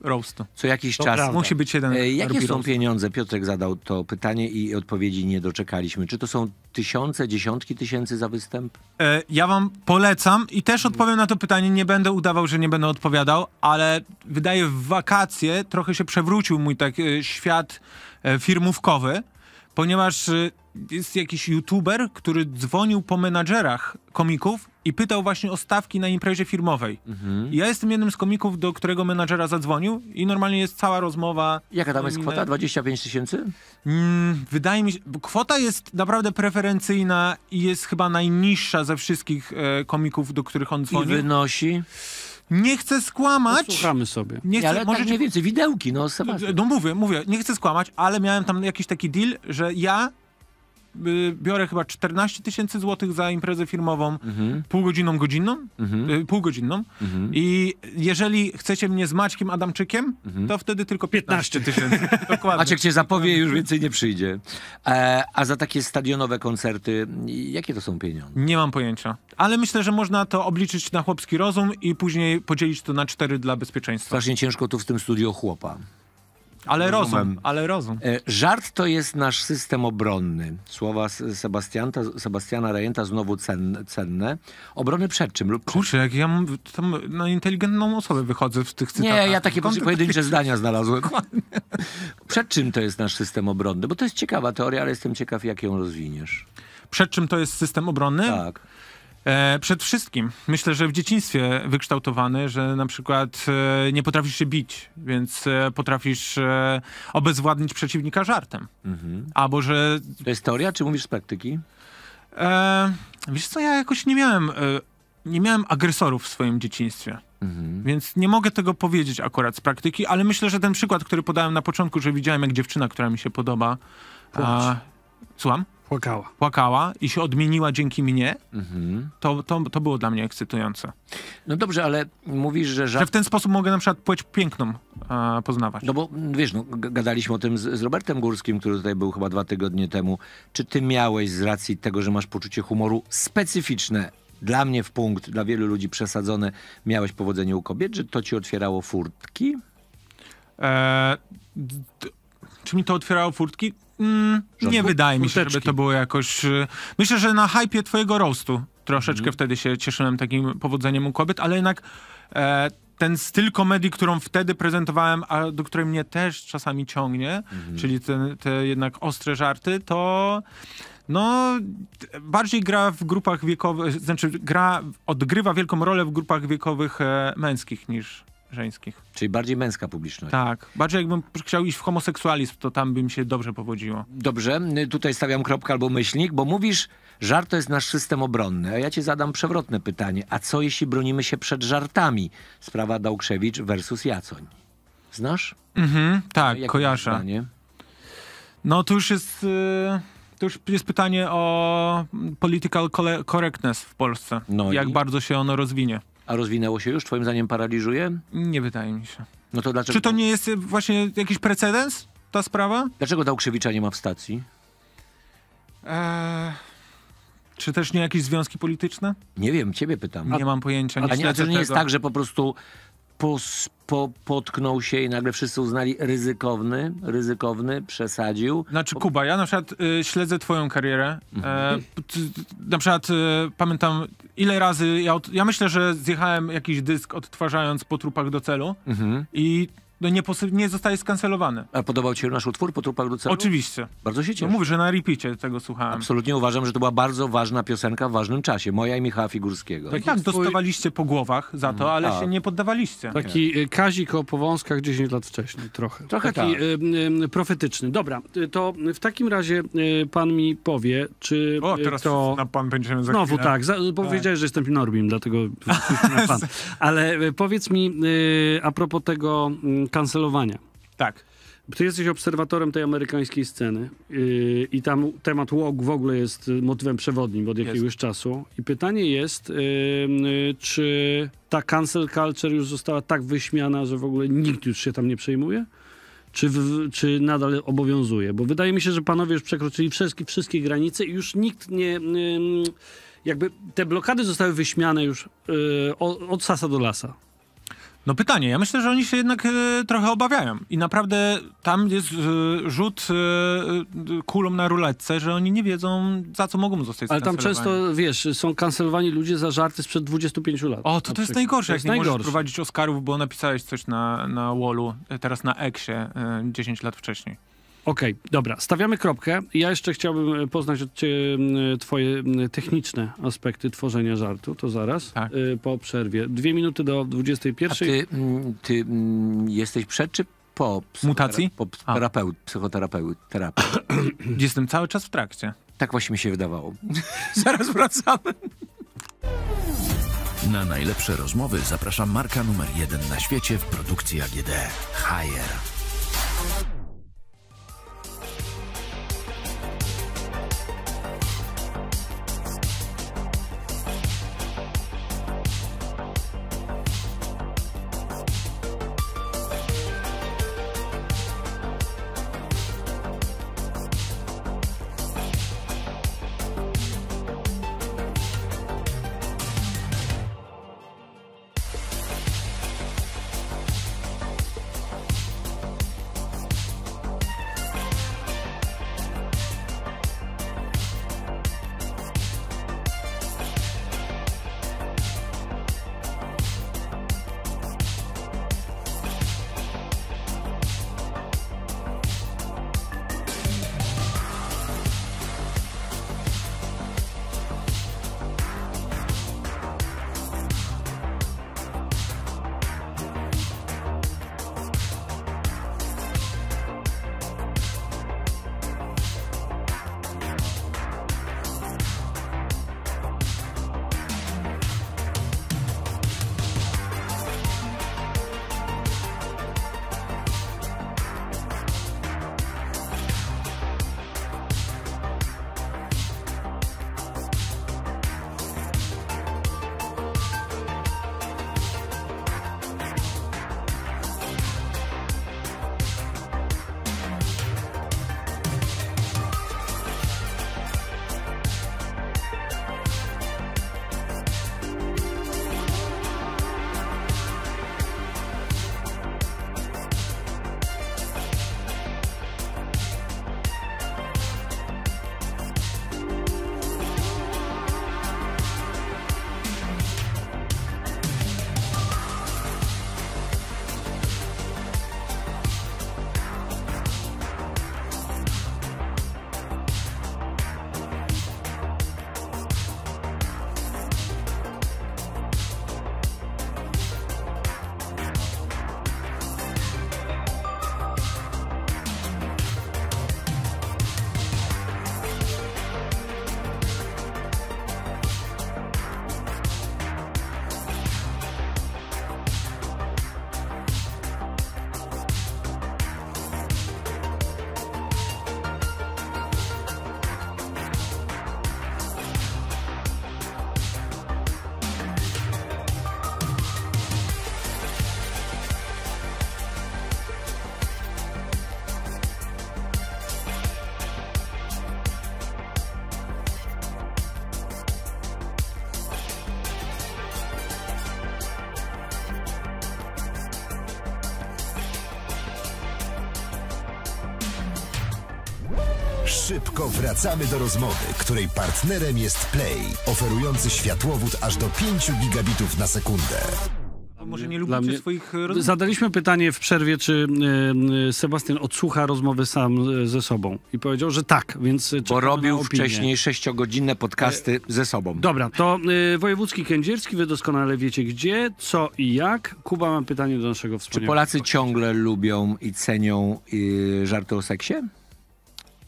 roastu. Co jakiś to czas. Prawda. Musi być jeden. E, jakie są pieniądze? Piotrek zadał to pytanie i odpowiedzi nie doczekaliśmy. Czy to są tysiące, dziesiątki tysięcy za występ? E, ja wam polecam i też odpowiem na to pytanie. Nie będę udawał, że nie będę odpowiadał, ale wydaje w wakacje trochę się przewrócił mój tak e, świat e, firmówkowy ponieważ y, jest jakiś youtuber, który dzwonił po menadżerach komików i pytał właśnie o stawki na imprezie firmowej. Mhm. ja jestem jednym z komików, do którego menadżera zadzwonił i normalnie jest cała rozmowa. Jaka tam jest mm, kwota? 25 e, tysięcy? Mm, wydaje mi się, kwota jest naprawdę preferencyjna i jest chyba najniższa ze wszystkich e, komików, do których on dzwonił. I wynosi? Nie chcę skłamać. Słuchamy sobie. Nie chcę, ale może nie tak mniej więcej, widełki, no no, no mówię, mówię, nie chcę skłamać, ale miałem tam jakiś taki deal, że ja Y, biorę chyba 14 tysięcy złotych za imprezę firmową, mhm. godziną godzinną, mhm. Y, półgodzinną. Mhm. I jeżeli chcecie mnie z Maćkiem Adamczykiem, mhm. to wtedy tylko 15 tysięcy. Dokładnie. Maciek cię zapowie już więcej nie przyjdzie. E, a za takie stadionowe koncerty, jakie to są pieniądze? Nie mam pojęcia. Ale myślę, że można to obliczyć na chłopski rozum i później podzielić to na cztery dla bezpieczeństwa. Strasznie ciężko tu w tym studiu chłopa. Ale rozumiem. rozum, ale rozum. E, żart to jest nasz system obronny. Słowa Sebastiana, Sebastiana Rejenta znowu cenne, cenne. Obrony przed czym? Lub przed... Kurczę, jak ja tam na inteligentną osobę wychodzę w tych cytatach. Nie, ja takie pojedyncze zdania znalazłem. przed czym to jest nasz system obronny? Bo to jest ciekawa teoria, ale jestem ciekaw, jak ją rozwiniesz. Przed czym to jest system obronny? Tak. E, przed wszystkim, myślę, że w dzieciństwie wykształtowany, że na przykład e, nie potrafisz się bić, więc e, potrafisz obezwładnić przeciwnika żartem. Mhm. Albo że. To jest teoria, czy mówisz z praktyki? E, wiesz co, ja jakoś nie miałem, nie miałem agresorów w swoim dzieciństwie. Mhm. Więc nie mogę tego powiedzieć akurat z praktyki, ale myślę, że ten przykład, który podałem na początku, że widziałem jak dziewczyna, która mi się podoba. A, słucham? Płakała. Płakała i się odmieniła dzięki mnie, mhm. to, to, to było dla mnie ekscytujące. No dobrze, ale mówisz, że... Że w ten sposób mogę na przykład płeć piękną e, poznawać. No bo wiesz, no, gadaliśmy o tym z, z, Robertem Górskim, który tutaj był chyba dwa tygodnie temu. Czy ty miałeś z racji tego, że masz poczucie humoru specyficzne, dla mnie w punkt, dla wielu ludzi przesadzone, miałeś powodzenie u kobiet, że to ci otwierało furtki? E, czy mi to otwierało furtki? Mm, nie wydaje mi się, żeby to było jakoś... Y, myślę, że na hypie twojego roastu troszeczkę mm. wtedy się cieszyłem takim powodzeniem u kobiet, ale jednak e, ten styl komedii, którą wtedy prezentowałem, a do której mnie też czasami ciągnie, mm. czyli te, te jednak ostre żarty, to... No, bardziej gra w grupach wiekowych, znaczy gra, odgrywa wielką rolę w grupach wiekowych e, męskich niż żeńskich. Czyli bardziej męska publiczność. Tak. Bardziej jakbym chciał iść w homoseksualizm, to tam bym się dobrze powodziło. Dobrze. Y, tutaj stawiam kropkę albo myślnik, bo mówisz, żart to jest nasz system obronny. A ja ci zadam przewrotne pytanie. A co jeśli bronimy się przed żartami? Sprawa Dałkrzewicz versus Jacoń. Znasz? Mhm, tak, Jakie kojarzę. Pytanie? No to już jest... Yy... To już jest pytanie o political correctness w Polsce. No jak i... bardzo się ono rozwinie. A rozwinęło się już? Twoim zdaniem paraliżuje? Nie wydaje mi się. No to dlaczego... Czy to nie jest y, właśnie jakiś precedens, ta sprawa? Dlaczego Dałkrzewicza nie ma w stacji? Eee... Czy też nie jakieś związki polityczne? Nie wiem, ciebie pytam. A, nie mam pojęcia. a, nie, a to nie jest tak, że po prostu pos, po, potknął się i nagle wszyscy uznali ryzykowny, ryzykowny, przesadził. Znaczy Kuba, ja na przykład y, śledzę twoją karierę. Mhm. E, na przykład y, pamiętam ile razy, ja, od, ja, myślę, że zjechałem jakiś dysk odtwarzając po trupach do celu mhm. i no nie, nie zostaje skancelowany. A podobał ci się nasz utwór po trupach Lucerów? Oczywiście. Bardzo się no cieszę. No mówię, że na repeacie tego słuchałem. Absolutnie uważam, że to była bardzo ważna piosenka w ważnym czasie. Moja i Michała Figurskiego. Tak, tak twój... dostawaliście po głowach za to, ale mm. A. się nie poddawaliście. Taki nie. Y, Kazik o powązkach 10 lat wcześniej trochę. Trochę Taki tak. y, y, profetyczny. Dobra, y, to w takim razie y, pan mi powie, czy o, y, teraz to... na pan będziemy za Znowu tak, za, bo tak. wiedziałeś, że jestem Norbim, dlatego pan. Ale powiedz mi a propos tego kancelowania. Tak. Ty jesteś obserwatorem tej amerykańskiej sceny yy, i tam temat łog w ogóle jest y, motywem przewodnim od jakiegoś jest. czasu. I pytanie jest, yy, yy, czy ta cancel culture już została tak wyśmiana, że w ogóle nikt już się tam nie przejmuje? Czy, w, czy nadal obowiązuje? Bo wydaje mi się, że panowie już przekroczyli wszystkie, wszystkie granice i już nikt nie yy, jakby te blokady zostały wyśmiane już yy, od, od sasa do lasa. No pytanie, ja myślę, że oni się jednak y, trochę obawiają i naprawdę tam jest y, rzut y, kulą na ruletce, że oni nie wiedzą za co mogą zostać Ale tam często, wiesz, są kancelowani ludzie za żarty sprzed 25 lat. O, to, to, tak jest najgorsze, to jest jak najgorsze. nie możesz prowadzić Oscarów, bo napisałeś coś na, na wallu, teraz na Eksie 10 lat wcześniej. Okej, okay, dobra, stawiamy kropkę. Ja jeszcze chciałbym e, poznać od ciebie e, twoje techniczne aspekty tworzenia żartu, to zaraz, tak. E, po przerwie. Dwie minuty do 21. A ty, ty jesteś przed czy po mutacji? Po terapeut, psychoterapeut. Jestem cały czas w trakcie. Tak właśnie mi się wydawało. zaraz wracamy. Na najlepsze rozmowy zapraszam marka numer jeden na świecie w produkcji AGD. Higher. Szybko wracamy do rozmowy, której partnerem jest Play, oferujący światłowód aż do 5 gigabitów na sekundę. Może nie lubicie mnie... swoich e, rozmów. Zadaliśmy pytanie w przerwie, czy e, e, Sebastian odsłucha rozmowy sam ze sobą. I powiedział, że tak, więc Bo robił wcześniej sześciogodzinne podcasty e... ze sobą. Dobra, to wojewódzki kędzierski, wy doskonale wiecie gdzie, co i jak. Kuba mam pytanie do naszego wspólnego. Czy Polacy ciągle lubią i cenią y, żarty o seksie?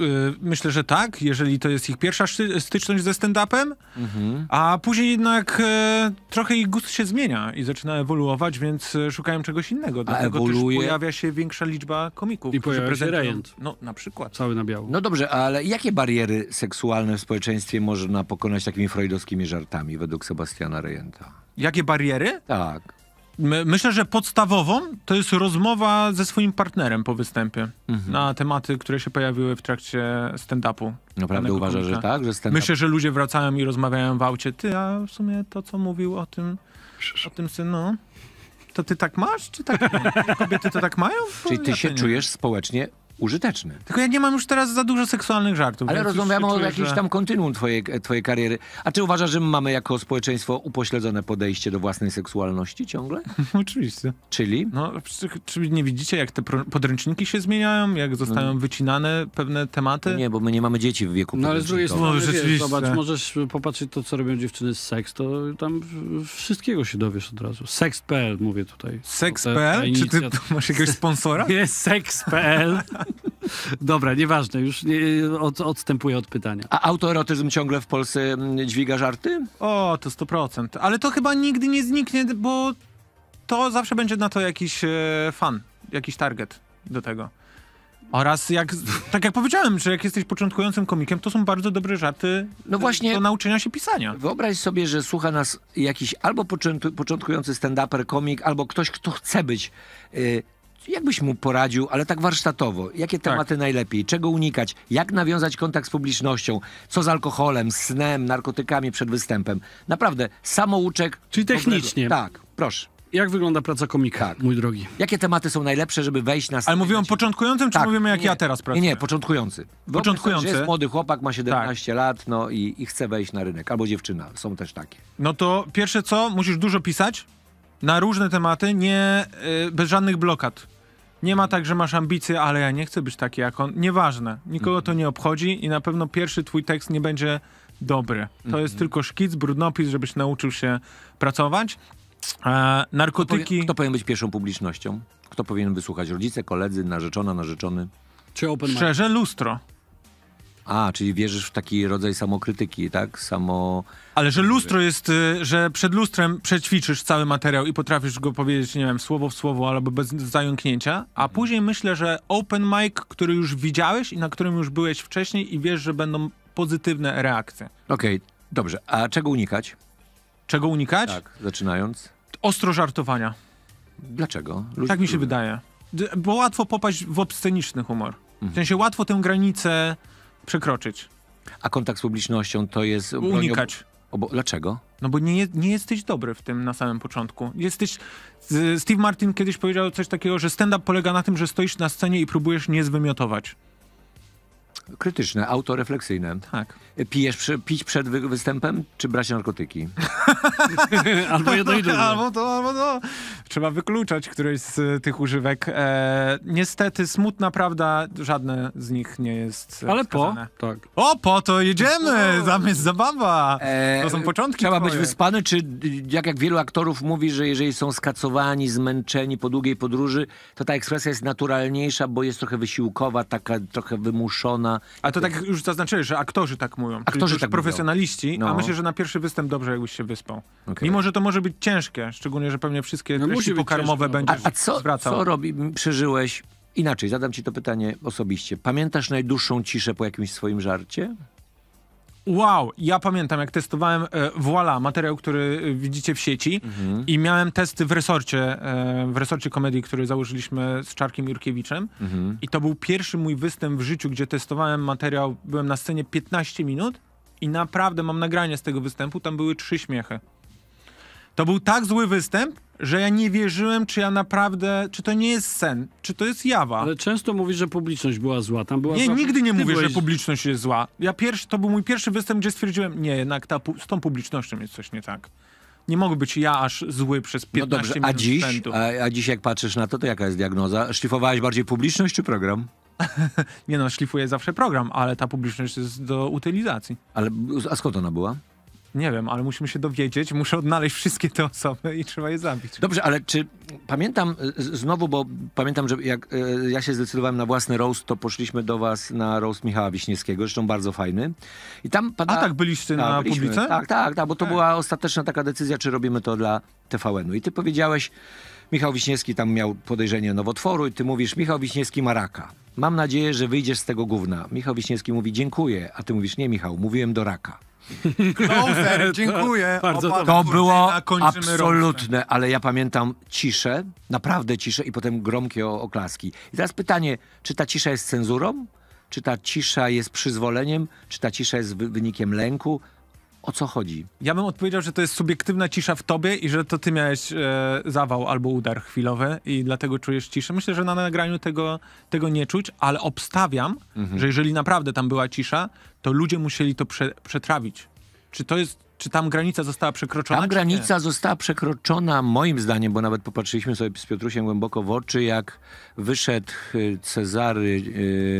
Y, myślę, że tak, jeżeli to jest ich pierwsza styczność ze stand-upem, mhm. a później jednak e, trochę ich gust się zmienia i zaczyna ewoluować, więc y, szukają czegoś innego. Dlatego ewoluuje... też pojawia się większa liczba komików. I pojawia się rejent. No, na przykład. Cały na biało. No dobrze, ale jakie bariery seksualne w społeczeństwie można pokonać takimi freudowskimi żartami według Sebastiana Rejenta? Jakie bariery? Tak. Myślę, że podstawową to jest rozmowa ze swoim partnerem po występie mhm. na tematy, które się pojawiły w trakcie stand-upu. Naprawdę uważasz, że tak? Że stand -up... Myślę, że ludzie wracają i rozmawiają w aucie. Ty, a w sumie to, co mówił o tym, o tym synu, no. to ty tak masz, czy tak Kobiety to tak mają? Czyli ty ja się czujesz społecznie użyteczny. Tylko ja nie mam już teraz za dużo seksualnych żartów. Ale rozmawiamy o jakimś że... tam kontynuum twojej, twojej kariery. A czy uważasz, że my mamy jako społeczeństwo upośledzone podejście do własnej seksualności ciągle? Oczywiście. Czyli? No, czy nie widzicie, jak te podręczniki się zmieniają, jak no zostają no. wycinane pewne tematy? Nie, bo my nie mamy dzieci w wieku No ale z drugiej strony, no, zobacz, możesz popatrzeć to, co robią dziewczyny z seks, to tam wszystkiego się dowiesz od razu. Seks.pl mówię tutaj. Seks.pl? Czy ty masz jakiegoś sponsora? Nie, seks.pl. Dobra, nieważne, już nie, od, odstępuję od pytania. A autoerotyzm ciągle w Polsce mm, dźwiga żarty? O, to 100%. Ale to chyba nigdy nie zniknie, bo to zawsze będzie na to jakiś e, fan, jakiś target do tego. Oraz jak, tak jak powiedziałem, że jak jesteś początkującym komikiem, to są bardzo dobre żarty no właśnie, do nauczenia się pisania. Wyobraź sobie, że słucha nas jakiś albo początkujący stand-uper, komik, albo ktoś, kto chce być y, jak byś mu poradził, ale tak warsztatowo, jakie tak. tematy tak. najlepiej, czego unikać, jak nawiązać kontakt z publicznością, co z alkoholem, snem, narkotykami przed występem. Naprawdę, samouczek. Czyli technicznie. Tak, proszę. Jak wygląda praca komika, tak. mój drogi? Jakie tematy są najlepsze, żeby wejść na scenę? Ale mówimy o początkującym, czy tak. mówimy jak nie, ja teraz pracuję? Nie, nie, początkujący. Wyobraź początkujący. Sobie, jest młody chłopak, ma 17 tak. lat no i, i chce wejść na rynek. Albo dziewczyna, są też takie. No to pierwsze co, musisz dużo pisać na różne tematy, nie, y, bez żadnych blokad. Nie ma tak, że masz ambicje, ale ja nie chcę być taki jak on. Nieważne, nikogo to nie obchodzi i na pewno pierwszy twój tekst nie będzie dobry. To mm -hmm. jest tylko szkic, brudnopis, żebyś nauczył się pracować. E, narkotyki. Kto powinien, kto powinien być pierwszą publicznością? Kto powinien wysłuchać? Rodzice, koledzy, narzeczona, narzeczony? Czy open Szczerze, lustro. A, czyli wierzysz w taki rodzaj samokrytyki, tak? Samo... Ale że lustro jest, y, że przed lustrem przećwiczysz cały materiał i potrafisz go powiedzieć, nie wiem, słowo w słowo albo bez zająknięcia, a mhm. później myślę, że open mic, który już widziałeś i na którym już byłeś wcześniej i wiesz, że będą pozytywne reakcje. Okej, okay, dobrze. A czego unikać? Czego unikać? Tak, zaczynając. Ostro żartowania. Dlaczego? Ludzie tak mi się lubią. wydaje. Bo łatwo popaść w obsceniczny humor. W mhm. sensie łatwo tę granicę przekroczyć. A kontakt z publicznością to jest... Unikać. Obo dlaczego? No bo nie, nie jesteś dobry w tym na samym początku. Jesteś... Steve Martin kiedyś powiedział coś takiego, że stand-up polega na tym, że stoisz na scenie i próbujesz nie zwymiotować krytyczne, autorefleksyjne. Tak. Pijesz, przy, pić przed wy, występem, czy brać narkotyki? albo jedno i drugie. Albo to, albo to. Trzeba wykluczać któreś z e, tych używek. E, niestety, smutna prawda, żadne z nich nie jest e, Ale wskazane. po? Tak. O, po to jedziemy! Zamiast zabawa! E, to są początki Trzeba twoje. być wyspany, czy jak, jak wielu aktorów mówi, że jeżeli są skacowani, zmęczeni po długiej podróży, to ta ekspresja jest naturalniejsza, bo jest trochę wysiłkowa, taka trochę wymuszona, a to tak już zaznaczyłeś, że aktorzy tak mówią. Aktorzy tak profesjonaliści, no. a myślę, że na pierwszy występ dobrze jakbyś się wyspał. Okay. Mimo, że to może być ciężkie, szczególnie, że pewnie wszystkie no, treści pokarmowe no. będziesz a, a co, zwracał. co robi, przeżyłeś? Inaczej, zadam ci to pytanie osobiście. Pamiętasz najdłuższą ciszę po jakimś swoim żarcie? Wow, ja pamiętam, jak testowałem e, Voila, materiał, który e, widzicie w sieci mhm. i miałem testy w resorcie, e, w resorcie komedii, który założyliśmy z Czarkiem Jurkiewiczem mhm. i to był pierwszy mój występ w życiu, gdzie testowałem materiał, byłem na scenie 15 minut i naprawdę mam nagranie z tego występu, tam były trzy śmiechy. To był tak zły występ, że ja nie wierzyłem, czy ja naprawdę, czy to nie jest sen, czy to jest jawa. Ale często mówisz, że publiczność była zła. Tam była nie, zła... nigdy nie Ty mówię, byłeś... że publiczność jest zła. Ja pierwszy, to był mój pierwszy występ, gdzie stwierdziłem, nie, jednak ta, z tą publicznością jest coś nie tak. Nie mogę być ja aż zły przez 15 no dobrze, minut a dziś, a, a, dziś jak patrzysz na to, to jaka jest diagnoza? Szlifowałeś bardziej publiczność czy program? nie no, szlifuję zawsze program, ale ta publiczność jest do utylizacji. Ale, a skąd ona była? Nie wiem, ale musimy się dowiedzieć, muszę odnaleźć wszystkie te osoby i trzeba je zabić. Dobrze, ale czy pamiętam e, znowu, bo pamiętam, że jak e, ja się zdecydowałem na własny roast, to poszliśmy do was na roast Michała Wiśniewskiego, zresztą bardzo fajny. I tam pada... A tak, byliście tak, na byliśmy. Tak, tak, tak, bo to tak. była ostateczna taka decyzja, czy robimy to dla TVN-u. I ty powiedziałeś, Michał Wiśniewski tam miał podejrzenie nowotworu i ty mówisz, Michał Wiśniewski ma raka. Mam nadzieję, że wyjdziesz z tego gówna. Michał Wiśniewski mówi, dziękuję, a ty mówisz, nie Michał, mówiłem do raka. Closer, dziękuję. Bardzo To było absolutne, ale ja pamiętam ciszę, naprawdę ciszę i potem gromkie oklaski. I teraz pytanie, czy ta cisza jest cenzurą? Czy ta cisza jest przyzwoleniem? Czy ta cisza jest wynikiem lęku? o co chodzi? Ja bym odpowiedział, że to jest subiektywna cisza w tobie i że to ty miałeś e, zawał albo udar chwilowy i dlatego czujesz ciszę. Myślę, że na nagraniu tego, tego nie czuć, ale obstawiam, mhm. że jeżeli naprawdę tam była cisza, to ludzie musieli to prze, przetrawić. Czy to jest czy tam granica została przekroczona? Tam granica została przekroczona moim zdaniem, bo nawet popatrzyliśmy sobie z Piotrusiem głęboko w oczy, jak wyszedł e, Cezary,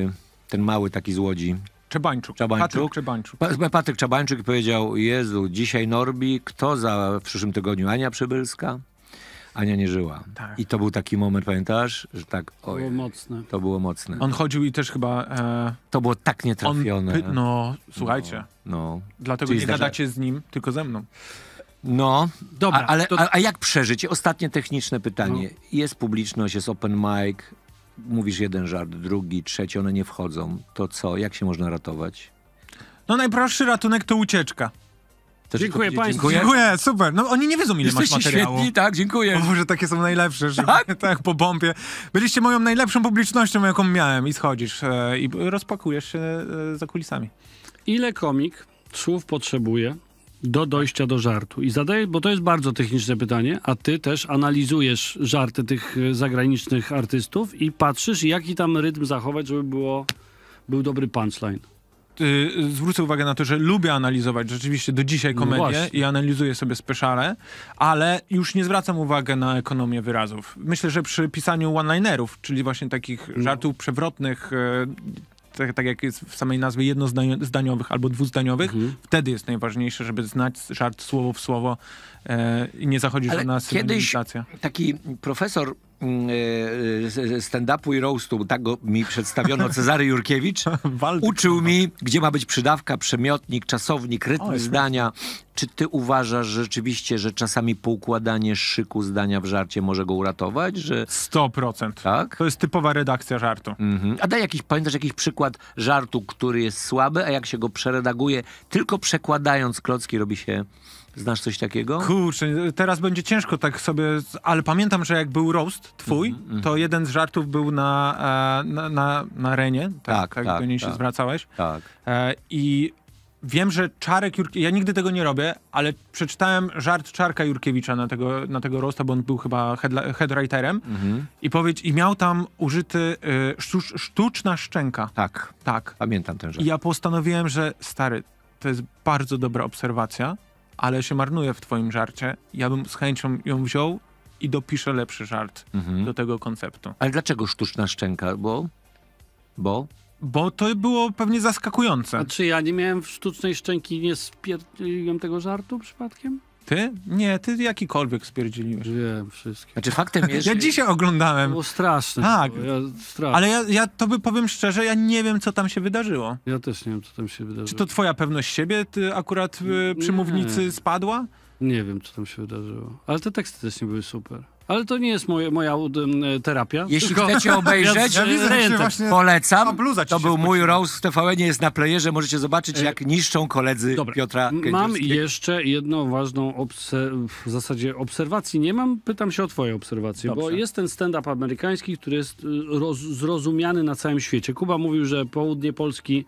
e, ten mały taki z Łodzi, Czebańczuk. Czebańczuk. Patryk Czebańczuk. Patryk powiedział, Jezu, dzisiaj Norbi, kto za w przyszłym tygodniu? Ania Przybylska? Ania nie żyła. Tak. I to był taki moment, pamiętasz? Że tak, oj, było mocne. To było mocne. On chodził i też chyba... E... To było tak nietrafione. Py... no, słuchajcie. No, no. Dlatego Czyli nie zdarza... gadacie z nim, tylko ze mną. No, Dobra, a, ale, to... a, a, jak przeżyć? Ostatnie techniczne pytanie. No. Jest publiczność, jest open mic, mówisz jeden żart, drugi, trzeci, one nie wchodzą, to co? Jak się można ratować? No najprostszy ratunek to ucieczka. dziękuję Państwu. Dziękuję. super. No oni nie wiedzą, ile Jesteście masz materiału. świetni, tak, dziękuję. O może takie są najlepsze. Że, tak? tak, po bombie. Byliście moją najlepszą publicznością, jaką miałem i schodzisz e, i rozpakujesz się e, za kulisami. Ile komik słów potrzebuje, do dojścia do żartu. I zadaję, bo to jest bardzo techniczne pytanie, a ty też analizujesz żarty tych e, zagranicznych artystów i patrzysz, jaki tam rytm zachować, żeby było, był dobry punchline. E, zwrócę uwagę na to, że lubię analizować rzeczywiście do dzisiaj no komedię no i analizuję sobie speszale, ale już nie zwracam uwagi na ekonomię wyrazów. Myślę, że przy pisaniu one-linerów, czyli właśnie takich no. żartów przewrotnych, e, tak, tak, jak jest w samej nazwie, jednozdaniowych albo dwuzdaniowych, mhm. wtedy jest najważniejsze, żeby znać żart słowo w słowo, E, i nie zachodzi Ale żadna kiedyś taki profesor mm, e, stand-upu i roastu, tak go mi przedstawiono, Cezary Jurkiewicz, no. uczył mi, gdzie ma być przydawka, przemiotnik, czasownik, rytm zdania. Czy ty uważasz rzeczywiście, że czasami poukładanie szyku zdania w żarcie może go uratować? Że... 100%. Tak? To jest typowa redakcja żartu. Mhm. A daj jakiś, pamiętasz jakiś przykład żartu, który jest słaby, a jak się go przeredaguje, tylko przekładając klocki robi się Znasz coś takiego? Kurczę, teraz będzie ciężko tak sobie, ale pamiętam, że jak był roast twój, mm -hmm. to jeden z żartów był na, e, na, na, na tak, tak, tak, tak do niej tak, się zwracałeś. Tak. E, I wiem, że Czarek Jurkiewicz, ja nigdy tego nie robię, ale przeczytałem żart Czarka Jurkiewicza na tego, na tego rosta, bo on był chyba headwriterem mm -hmm. i powiedz, i miał tam użyty e, sztucz, sztuczna szczęka. Tak. Tak. Pamiętam ten żart. I ja postanowiłem, że stary, to jest bardzo dobra obserwacja, ale się marnuje w twoim żarcie. Ja bym z chęcią ją wziął i dopiszę lepszy żart mhm. do tego konceptu. Ale dlaczego sztuczna szczęka? Bo? Bo? Bo to było pewnie zaskakujące. A czy ja nie miałem sztucznej szczęki, nie spierdziłem tego żartu przypadkiem? Ty? Nie, ty jakikolwiek spierdzieliłeś. Wiem, wszystkie. Znaczy faktem jest... ja dzisiaj oglądałem. Było straszne. Tak. Było. Ja, straszne. Ale ja, ja to by powiem szczerze, ja nie wiem, co tam się wydarzyło. Ja też nie wiem, co tam się wydarzyło. Czy to twoja pewność siebie ty akurat y, przy nie. mównicy spadła? Nie wiem, co tam się wydarzyło. Ale te teksty też nie były super. Ale to nie jest moje, moja terapia. Jeśli tylko... chcecie obejrzeć, ja, właśnie... polecam. To był mój roast w TVN, jest na playerze, możecie zobaczyć e, jak niszczą koledzy Dobra. Piotra Mam jeszcze jedną ważną w zasadzie obserwację. Nie mam, pytam się o twoje obserwacje, Dobrze. bo jest ten stand-up amerykański, który jest y, roz... zrozumiany na całym świecie. Kuba mówił, że południe Polski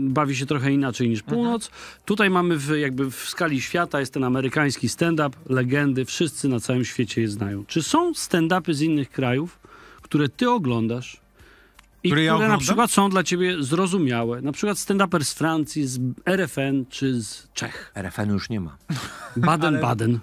bawi się trochę inaczej niż północ. Tutaj mamy w, jakby w skali świata jest ten amerykański stand-up, legendy, wszyscy na całym świecie je znają. Czy są stand-upy z innych krajów, które ty oglądasz i które, ja które na przykład są dla ciebie zrozumiałe? Na przykład stand-uper z Francji, z RFN czy z Czech. RFN już nie ma. Baden-Baden.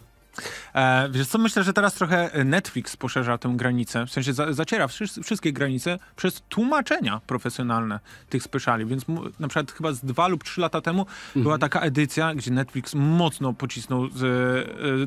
E, wiesz co, myślę, że teraz trochę Netflix poszerza tę granicę, w sensie zaciera wszystkie granice przez tłumaczenia profesjonalne tych speciali, więc na przykład chyba z dwa lub trzy lata temu mhm. była taka edycja, gdzie Netflix mocno pocisnął, e,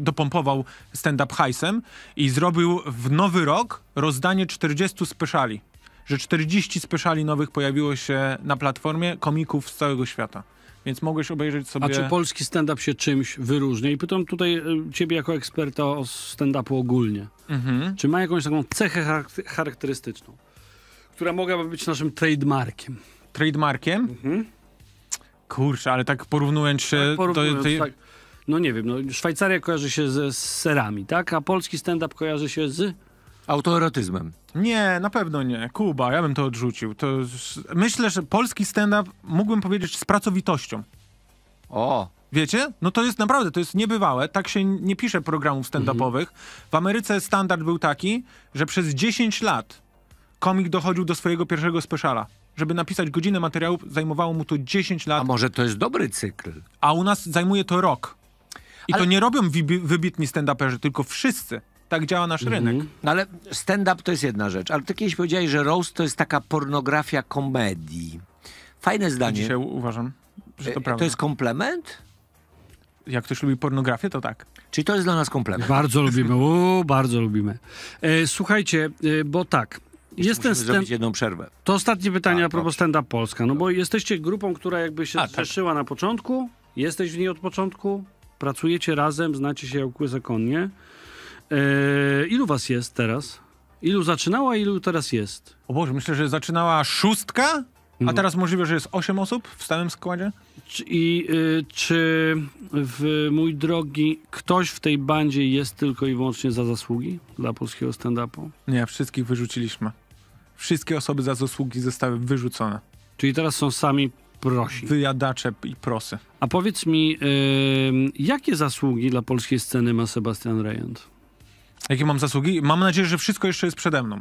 dopompował stand-up hajsem i zrobił w nowy rok rozdanie 40 speciali że 40 speciali nowych pojawiło się na platformie komików z całego świata. Więc mogłeś obejrzeć sobie... A czy polski stand-up się czymś wyróżnia? I pytam tutaj y, ciebie jako eksperta o stand-upu ogólnie. Mhm. Czy ma jakąś taką cechę charakterystyczną, która mogłaby być naszym trademarkiem? Trademarkiem? Mhm. Kurczę, ale tak porównując się... Tak porównując, do tej... tak. No nie wiem, no, Szwajcaria kojarzy się ze serami, tak? A polski stand-up kojarzy się z Autoerotyzmem. Nie, na pewno nie. Kuba, ja bym to odrzucił. To, myślę, że polski stand-up mógłbym powiedzieć z pracowitością. O, Wiecie? No to jest naprawdę, to jest niebywałe. Tak się nie pisze programów stand-upowych. Mhm. W Ameryce standard był taki, że przez 10 lat komik dochodził do swojego pierwszego speciala. Żeby napisać godzinę materiałów, zajmowało mu to 10 lat. A może to jest dobry cykl? A u nas zajmuje to rok. I Ale... to nie robią wybitni stand-uperzy, tylko wszyscy. Tak działa nasz mhm. rynek. No ale stand-up to jest jedna rzecz, ale ty kiedyś powiedziałeś, że roast to jest taka pornografia komedii. Fajne zdanie. Dzisiaj uważam, że to e, prawda. To jest komplement? Jak ktoś lubi pornografię, to tak. Czyli to jest dla nas komplement. Bardzo lubimy, o, bardzo lubimy. E, słuchajcie, e, bo tak, Jestem zrobić jedną przerwę. To ostatnie pytanie a, tak, a propos stand-up Polska. No bo jesteście grupą, która jakby się a, tak. zrzeszyła tak. na początku, jesteś w niej od początku, pracujecie razem, znacie się jak zakonnie. E, ilu was jest teraz? Ilu zaczynała, ilu teraz jest? O Boże, myślę, że zaczynała szóstka, a no. teraz możliwe, że jest osiem osób w stałym składzie? Czy, I y, czy, w, mój drogi, ktoś w tej bandzie jest tylko i wyłącznie za zasługi dla polskiego stand-upu? Nie, wszystkich wyrzuciliśmy. Wszystkie osoby za zasługi zostały wyrzucone. Czyli teraz są sami prosi. Wyjadacze i prosy. A powiedz mi, y, jakie zasługi dla polskiej sceny ma Sebastian Rejent? Jakie mam zasługi? Mam nadzieję, że wszystko jeszcze jest przede mną.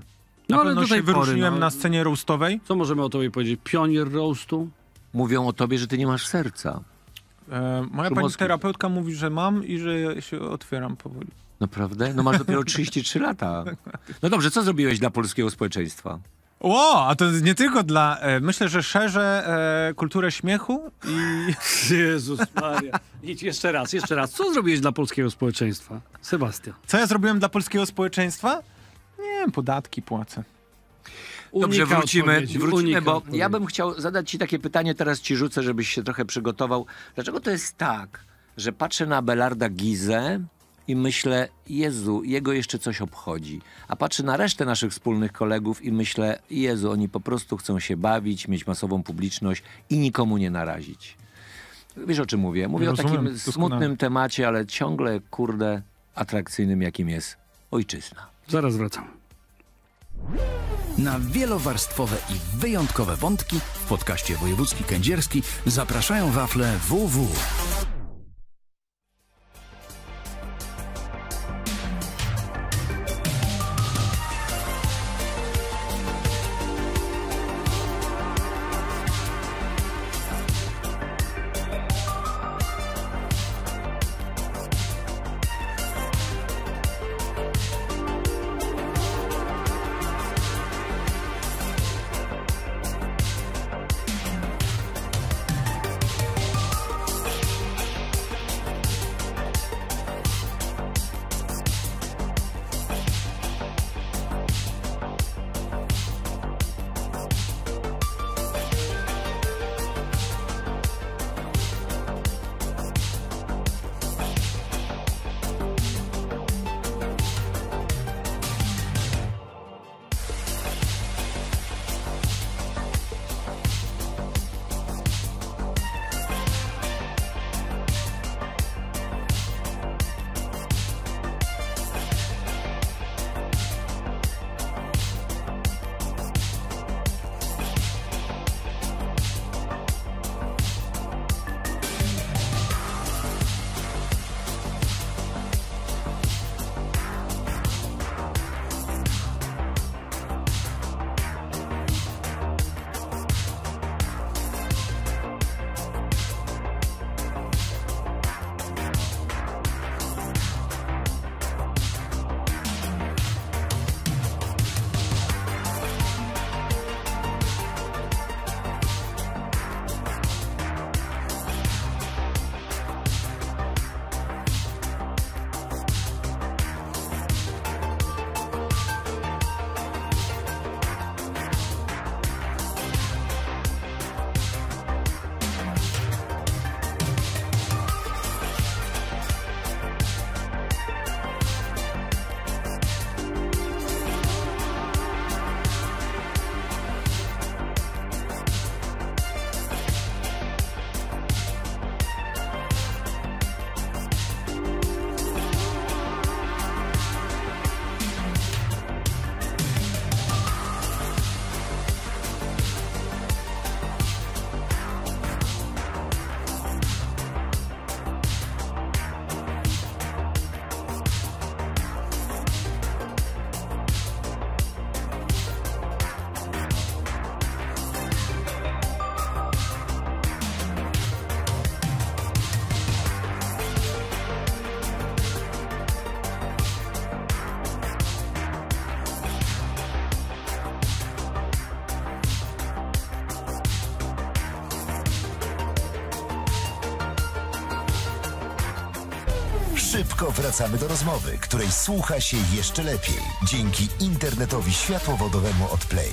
No, ale pewno się wyróżniłem no. na scenie roastowej. Co możemy o tobie powiedzieć? Pionier roastu? Mówią o tobie, że ty nie masz serca. E, moja Szumowski. pani terapeutka mówi, że mam i że ja się otwieram powoli. Naprawdę? No masz dopiero 33 lata. No dobrze, co zrobiłeś dla polskiego społeczeństwa? Ło, a to nie tylko dla... E, myślę, że szerzę e, kulturę śmiechu i... Jezus Maria. Idź jeszcze raz, jeszcze raz. Co zrobiłeś dla polskiego społeczeństwa, Sebastian? Co ja zrobiłem dla polskiego społeczeństwa? Nie wiem, podatki płacę. Dobrze, wrócimy, wrócimy bo odpowiedzi. ja bym chciał zadać ci takie pytanie, teraz ci rzucę, żebyś się trochę przygotował. Dlaczego to jest tak, że patrzę na Belarda Gizę, i myślę, Jezu, jego jeszcze coś obchodzi. A patrzę na resztę naszych wspólnych kolegów i myślę, Jezu, oni po prostu chcą się bawić, mieć masową publiczność i nikomu nie narazić. Wiesz o czym mówię? Mówię o takim smutnym temacie, ale ciągle, kurde, atrakcyjnym, jakim jest ojczyzna. Zaraz wracam. Na wielowarstwowe i wyjątkowe wątki w podcaście wojewódzki kędzierski zapraszają wafle WW. wracamy do rozmowy, której słucha się jeszcze lepiej dzięki internetowi światłowodowemu od Play.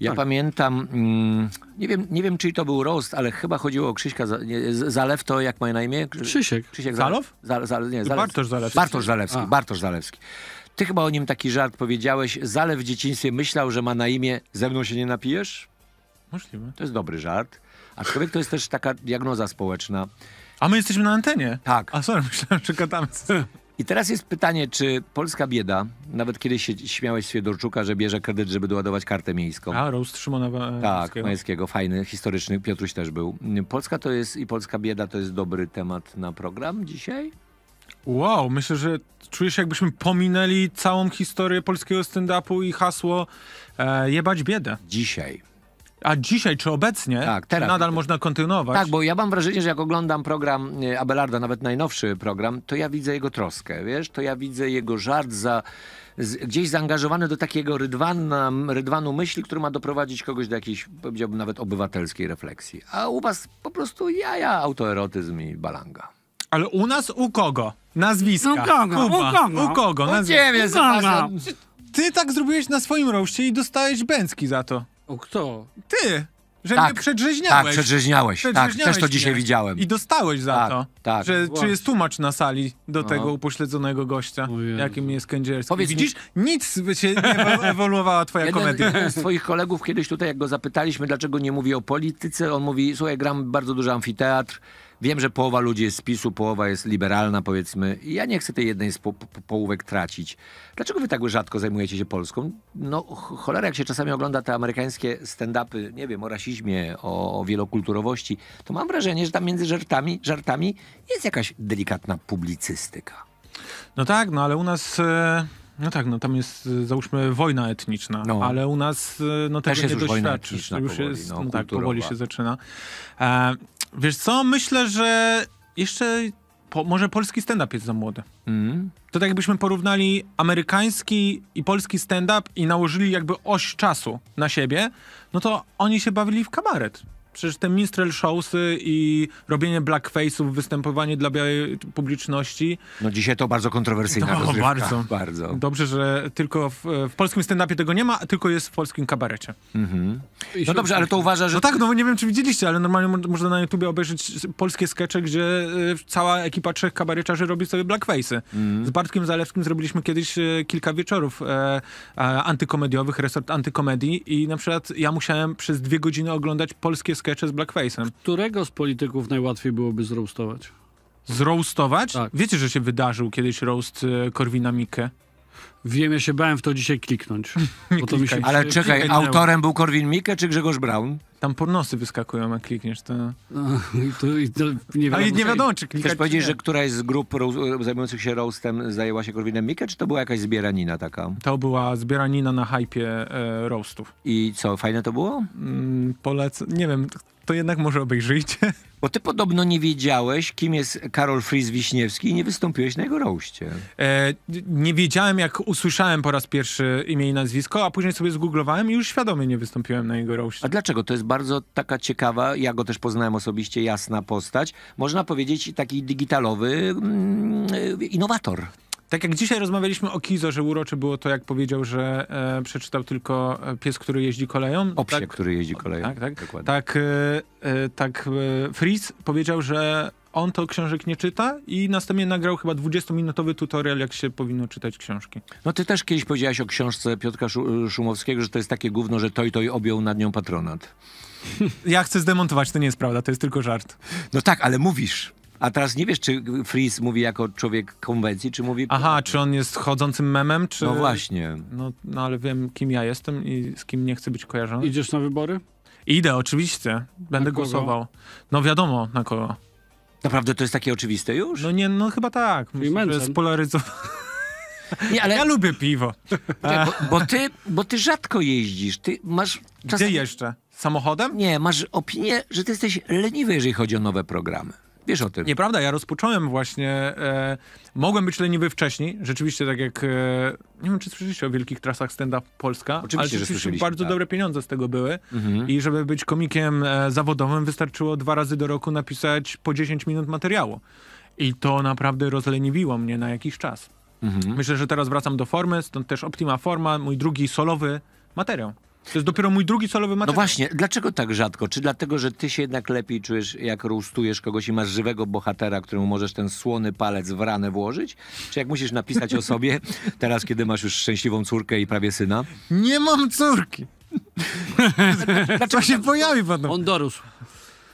Ja tak. pamiętam, mm, nie wiem, nie wiem, czyj to był roast, ale chyba chodziło o Krzyśka Zalew, to jak ma na imię? Krzysiek. Krzysiek Zalew? Zalew? nie, Zalew. Bartosz Zalewski. Bartosz Zalewski, Bartosz Zalewski. Ty chyba o nim taki żart powiedziałeś. Zalew w dzieciństwie myślał, że ma na imię ze mną się nie napijesz? Możliwe. To jest dobry żart. Aczkolwiek to jest też taka diagnoza społeczna. A my jesteśmy na antenie. Tak. A sorry, myślałem, że gadamy. I teraz jest pytanie, czy polska bieda, nawet kiedy się śmiałeś z Fiedorczuka, że bierze kredyt, żeby doładować kartę miejską. A, roast Szymona Tak, Majewskiego, fajny, historyczny, Piotruś też był. Polska to jest i polska bieda to jest dobry temat na program dzisiaj? Wow, myślę, że czujesz jakbyśmy pominęli całą historię polskiego stand-upu i hasło e, jebać biedę. Dzisiaj. A dzisiaj czy obecnie tak, teraz, nadal tak. można kontynuować? Tak, bo ja mam wrażenie, że jak oglądam program e, Abelarda, nawet najnowszy program, to ja widzę jego troskę, wiesz? To ja widzę jego żart za gdzieś zaangażowany do takiego rydwana, rydwanu myśli, który ma doprowadzić kogoś do jakiejś, powiedziałbym nawet obywatelskiej refleksji. A u was po prostu jaja, autoerotyzm i balanga. Ale u nas u kogo? Nazwiska. U kogo? Kuba. U kogo? U kogo? U ciebie, u kogo? Ty tak zrobiłeś na swoim roście i dostałeś bęcki za to. O kto? Ty! Że tak, mnie przedrzeźniałeś. Tak, przedrzeźniałeś. przedrzeźniałeś tak, też to dzisiaj mnie. widziałem. I dostałeś za tak, to. Tak. Że czy jest tłumacz na sali do no. tego upośledzonego gościa, jakim jest Kędzierski. Powiedz Widzisz, mi... nic się nie ewoluowała twoja Jeden komedia. z twoich kolegów kiedyś tutaj, jak go zapytaliśmy, dlaczego nie mówi o polityce, on mówi, słuchaj, gram bardzo duży amfiteatr, Wiem, że połowa ludzi jest z PiSu, połowa jest liberalna, powiedzmy. Ja nie chcę tej jednej z po, po, połówek tracić. Dlaczego wy tak rzadko zajmujecie się Polską? No cholera, jak się czasami ogląda te amerykańskie stand-upy, nie wiem, o rasizmie, o, o wielokulturowości, to mam wrażenie, że tam między żartami, żartami jest jakaś delikatna publicystyka. No tak, no ale u nas... E, no tak, no tam jest e, załóżmy wojna etniczna, no. ale u nas e, no, tego Też jest nie już doświadczysz. Wojna etniczna już powoli, jest, no, no tak, powoli się zaczyna. E, Wiesz co, myślę, że jeszcze po, może polski stand-up jest za młody. Mm. To tak jakbyśmy porównali amerykański i polski stand-up i nałożyli jakby oś czasu na siebie, no to oni się bawili w kabaret. Przecież te minstrel showsy i robienie blackface'ów, występowanie dla białej publiczności. No dzisiaj to bardzo kontrowersyjna no, rozrywka. Bardzo. bardzo. Dobrze, że tylko w, w polskim stand-upie tego nie ma, tylko jest w polskim kabarecie. Mhm. No dobrze, ale to uważa, że... No tak, no nie wiem, czy widzieliście, ale normalnie można na YouTubie obejrzeć polskie skecze, gdzie y, cała ekipa trzech kabareczarzy robi sobie blackface'y. Mhm. Z Bartkiem Zalewskim zrobiliśmy kiedyś y, kilka wieczorów e, e, antykomediowych, resort antykomedii i na przykład ja musiałem przez dwie godziny oglądać polskie skecze skecze z blackface'em. Którego z polityków najłatwiej byłoby zroustować? Zroustować? Tak. Wiecie, że się wydarzył kiedyś roast e, Korwina Mikke? Wiem, ja się bałem w to dzisiaj kliknąć. Bo to mi się Ale czekaj, autorem był Korwin Mikke czy Grzegorz Braun? Tam pornosy wyskakują, jak klikniesz. To... No, to, to nie Ale nie wiadomo, czy klikać. Chcesz powiedzieć, że któraś z grup zajmujących się roastem zajęła się Korwinem Mika, czy to była jakaś zbieranina taka? To była zbieranina na hajpie e, roastów. I co, fajne to było? Mm, polecam, nie wiem, to jednak może obejrzyjcie. Bo ty podobno nie wiedziałeś, kim jest Karol Fris Wiśniewski i nie wystąpiłeś na jego roście. E, nie wiedziałem, jak usłyszałem po raz pierwszy imię i nazwisko, a później sobie zgooglowałem i już świadomie nie wystąpiłem na jego roście. A dlaczego? To jest bardzo taka ciekawa, ja go też poznałem osobiście, jasna postać. Można powiedzieć taki digitalowy mm, innowator. Tak jak dzisiaj rozmawialiśmy o Kizo, że uroczy było to, jak powiedział, że e, przeczytał tylko e, pies, który jeździ koleją. O psie, tak, który jeździ koleją. Tak, tak. Dokładnie. Tak, e, e tak e, Fritz powiedział, że on to książek nie czyta i następnie nagrał chyba 20-minutowy tutorial, jak się powinno czytać książki. No ty też kiedyś powiedziałaś o książce Piotra e, Szumowskiego, że to jest takie gówno, że Toj Toj objął nad nią patronat. Ja chcę zdemontować, to nie jest prawda, to jest tylko żart. No tak, ale mówisz. A teraz nie wiesz, czy Freeze mówi jako człowiek konwencji, czy mówi... Aha, czy on jest chodzącym memem, czy... No właśnie. No, no ale wiem, kim ja jestem i z kim nie chcę być kojarzony. Idziesz na wybory? Idę, oczywiście. Będę głosował. No wiadomo, na kogo. Naprawdę to jest takie oczywiste już? No nie, no chyba tak. Myślę, że spolaryzowane. Nie, ale... Ja lubię piwo. bo, bo, ty, bo ty rzadko jeździsz. Ty masz czasami... Gdzie jeszcze? Samochodem? Nie, masz opinię, że ty jesteś leniwy, jeżeli chodzi o nowe programy. Wiesz o tym. Nieprawda, ja rozpocząłem właśnie, e, mogłem być leniwy wcześniej, rzeczywiście tak jak, e, nie wiem czy słyszeliście o wielkich trasach stand-up Polska, Oczywiście, ale rzeczywiście bardzo tak. dobre pieniądze z tego były mhm. i żeby być komikiem e, zawodowym wystarczyło dwa razy do roku napisać po 10 minut materiału. I to naprawdę rozleniwiło mnie na jakiś czas. Mhm. Myślę, że teraz wracam do formy, stąd też Optima Forma, mój drugi solowy materiał. To jest dopiero mój drugi solowy no materiał. No właśnie, dlaczego tak rzadko? Czy dlatego, że ty się jednak lepiej czujesz, jak roastujesz kogoś i masz żywego bohatera, któremu możesz ten słony palec w ranę włożyć? Czy jak musisz napisać o sobie, teraz kiedy masz już szczęśliwą córkę i prawie syna? Nie mam córki! dlaczego się tak- pojawi pan? On dorósł.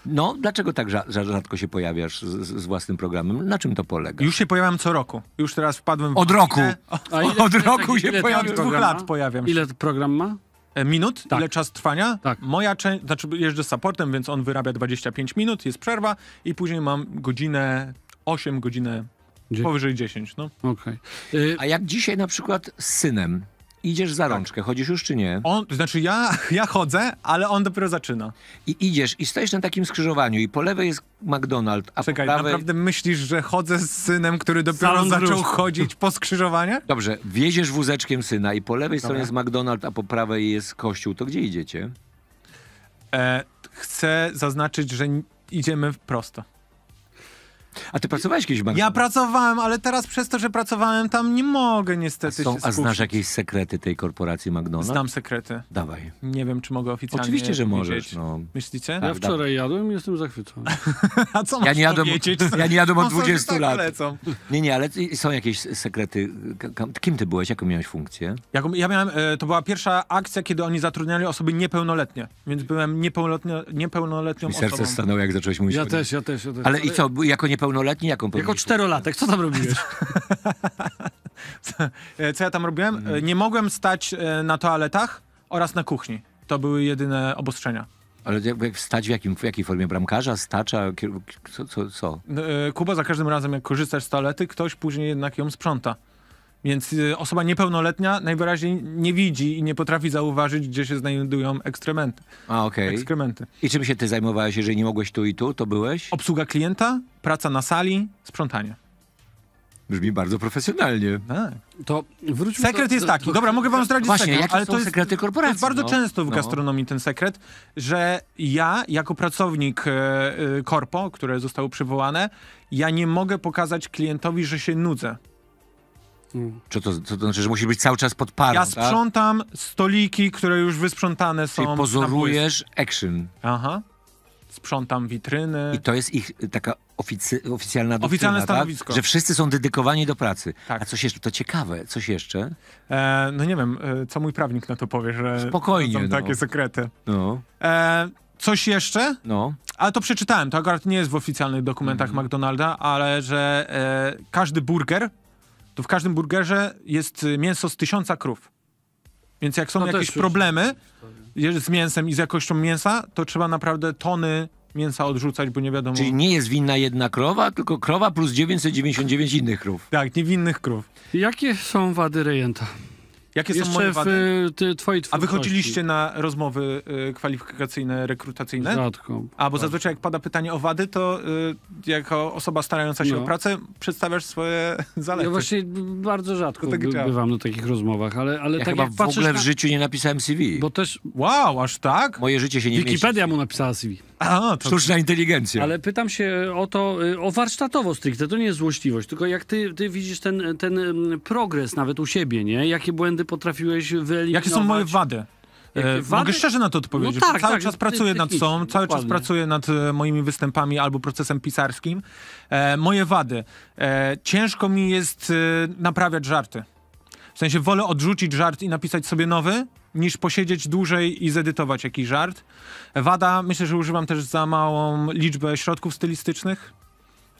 No, dlaczego tak rzadko się pojawiasz z, z, własnym programem? Na czym to polega? Już się pojawiam co roku. Już teraz wpadłem w... Od roku! Od, od roku się pojawiam. Od dwóch lat pojawiam się. Ile program ma? E, minut, tak. ile czas trwania. Tak. Moja część, znaczy jeżdżę z supportem, więc on wyrabia 25 minut, jest przerwa i później mam godzinę 8, godzinę Dzie powyżej 10. No. Okay. Y A jak dzisiaj na przykład z synem Idziesz za tak. rączkę, chodzisz już czy nie? On, to znaczy ja, ja chodzę, ale on dopiero zaczyna. I idziesz i stoisz na takim skrzyżowaniu i po lewej jest McDonald's, a Czekaj, po prawej... naprawdę myślisz, że chodzę z synem, który dopiero zaczął chodzić po skrzyżowanie? Dobrze, wieziesz wózeczkiem syna i po lewej stronie jest McDonald's, a po prawej jest kościół. To gdzie idziecie? E, chcę zaznaczyć, że idziemy prosto. A ty pracowałeś kiedyś w banku? Ja pracowałem, ale teraz przez to, że pracowałem tam nie mogę niestety a są, A znasz jakieś sekrety tej korporacji McDonald's? Znam sekrety. Dawaj. Nie wiem, czy mogę oficjalnie Oczywiście, że możesz. No. Myślicie? Tak, ja wczoraj jadłem i jestem zachwycony. a co ja nie jadłem, od, Ja nie jadłem od 20 tak lat. Lecą. Nie, nie, ale są jakieś sekrety. Kim ty byłeś? Jaką miałeś funkcję? Jaką, ja miałem, e, to była pierwsza akcja, kiedy oni zatrudniali osoby niepełnoletnie. Więc byłem niepełnoletnią, niepełnoletnią Mi serce stanęło, jak zacząłeś mówić. Ja też, ja też, ja też. Ale, i co, jako niepełnoletnia pełnoletni jaką pełnoletni? Jako czterolatek, co tam robisz? co, ja tam robiłem? Mhm. Nie mogłem stać e, na toaletach oraz na kuchni. To były jedyne obostrzenia. Ale jak, stać w, jakim, w jakiej formie? Bramkarza, stacza? Co? co, co? No, e, Kuba za każdym razem, jak korzystasz z toalety, ktoś później jednak ją sprząta. Więc y, osoba niepełnoletnia najwyraźniej nie widzi i nie potrafi zauważyć, gdzie się znajdują ekskrementy. A, okej. Okay. Ekskrementy. I czym się ty zajmowałeś, jeżeli nie mogłeś tu i tu, to byłeś? Obsługa klienta, praca na sali, sprzątanie. Brzmi bardzo profesjonalnie. Tak. To wróćmy sekret do, jest taki. Dobra, mogę wam zdradzić Właśnie, sekret, jakie ale są to jest, sekrety korporacji. Jest bardzo no. często w no. gastronomii ten sekret, że ja jako pracownik e, e, korpo, które zostało przywołane, ja nie mogę pokazać klientowi, że się nudzę. Mm. co Czy to, to, znaczy, że musi być cały czas pod parą, Ja tak? sprzątam tak? stoliki, które już wysprzątane są. Czyli pozorujesz action. Aha. Sprzątam witryny. I to jest ich y, taka oficy, oficjalna doktryna, Oficjalne tak? stanowisko. Tak? Że wszyscy są dedykowani do pracy. Tak. A coś jeszcze, to ciekawe, coś jeszcze? E, no nie wiem, e, co mój prawnik na to powie, że Spokojnie, są no. takie sekrety. No. E, coś jeszcze? No. Ale to przeczytałem, to akurat nie jest w oficjalnych dokumentach mm. McDonalda, ale że e, każdy burger to w każdym burgerze jest y, mięso z tysiąca krów. Więc jak są no jakieś problemy z mięsem i z jakością mięsa, to trzeba naprawdę tony mięsa odrzucać, bo nie wiadomo. Czyli nie jest winna jedna krowa, tylko krowa plus 999 innych krów. Tak, niewinnych krów. Jakie są wady rejenta? Jakie Jeszcze są moje wady? W, ty, twojej A wychodziliście na rozmowy y, kwalifikacyjne, rekrutacyjne? Rzadko. A, bo tak. zazwyczaj jak pada pytanie o wady, to y, jako osoba starająca się no. o pracę przedstawiasz swoje zalety. Ja właśnie bardzo rzadko tak by, bywam na takich rozmowach, ale, ale ja tak chyba w ogóle w życiu nie napisałem CV. Bo też... Wow, aż tak? Moje życie się nie Wikipedia mieści. mu napisała CV. A, to... Sztuczna inteligencja. Ale pytam się o to, y, o warsztatowo stricte, to nie jest złośliwość, tylko jak ty, ty widzisz ten, ten y, progres nawet u siebie, nie? Jakie błędy potrafiłeś wyeliminować? Jakie są moje wady? E, wady? Mogę szczerze na to no odpowiedzieć. No tak, cały tak, czas pracuję nad sobą, cały czas pracuję nad e, moimi występami albo procesem pisarskim. E, moje wady. E, ciężko mi jest naprawiać żarty. W sensie wolę odrzucić żart i napisać sobie nowy, niż posiedzieć dłużej i zedytować jakiś żart. Wada, myślę, że używam też za małą liczbę środków stylistycznych.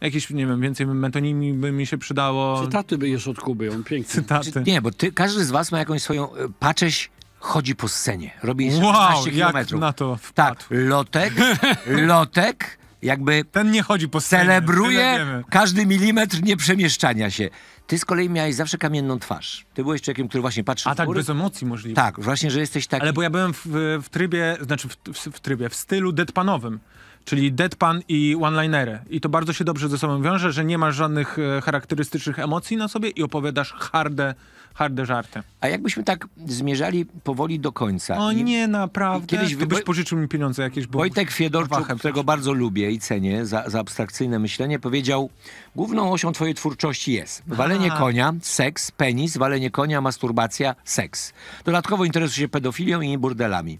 Jakieś, nie wiem, więcej metonimi by mi się przydało. Cytaty by jeszcze od Kuby, on piękny. Cytaty. nie, bo ty, każdy z was ma jakąś swoją... E, Pacześ chodzi po scenie, robi 16 wow, kilometrów. na to tak, wpadł. Tak, lotek, lotek, jakby... Ten nie chodzi po scenie. Celebruje każdy milimetr nieprzemieszczania się. Ty z kolei miałeś zawsze kamienną twarz. Ty byłeś człowiekiem, który właśnie patrzy A w tak, góry. bez emocji możliwe. Tak, właśnie, że jesteś taki... Ale bo ja byłem w, w trybie, znaczy w, w, trybie, w stylu deadpanowym. Czyli deadpan i one-linery. I to bardzo się dobrze ze sobą wiąże, że nie masz żadnych e, charakterystycznych emocji na sobie i opowiadasz harde harde żarty. A jakbyśmy tak zmierzali powoli do końca. O nie, naprawdę. Kiedyś byś pożyczył mi pieniądze jakieś. Bo... Wojtek Fiedorczuk, którego bardzo lubię i cenię za, za abstrakcyjne myślenie, powiedział, główną osią twojej twórczości jest walenie Aha. konia, seks, penis, walenie konia, masturbacja, seks. Dodatkowo interesuje się pedofilią i burdelami.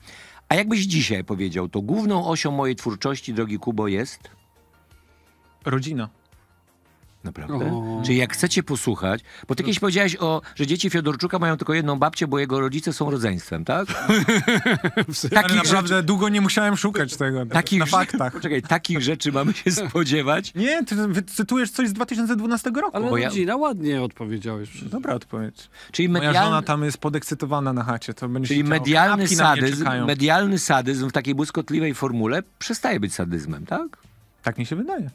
A jakbyś dzisiaj powiedział, to główną osią mojej twórczości, drogi Kubo, jest? Rodzina. Naprawdę? O. Czyli jak chcecie posłuchać, bo ty kiedyś powiedziałeś, o, że dzieci Fiodorczuka mają tylko jedną babcię, bo jego rodzice są rodzeństwem, tak? takich naprawdę rzeczy... długo nie musiałem szukać tego takich na faktach. Poczekaj, takich rzeczy mamy się spodziewać? Nie, ty cytujesz coś z 2012 roku. Ale Moja... rodzina ładnie odpowiedziałeś. Dobra odpowiedź. Czyli medialny... Moja żona tam jest podekscytowana na chacie. To będzie Czyli medialny sadyzm, medialny sadyzm w takiej błyskotliwej formule przestaje być sadyzmem, tak? Tak mi się wydaje.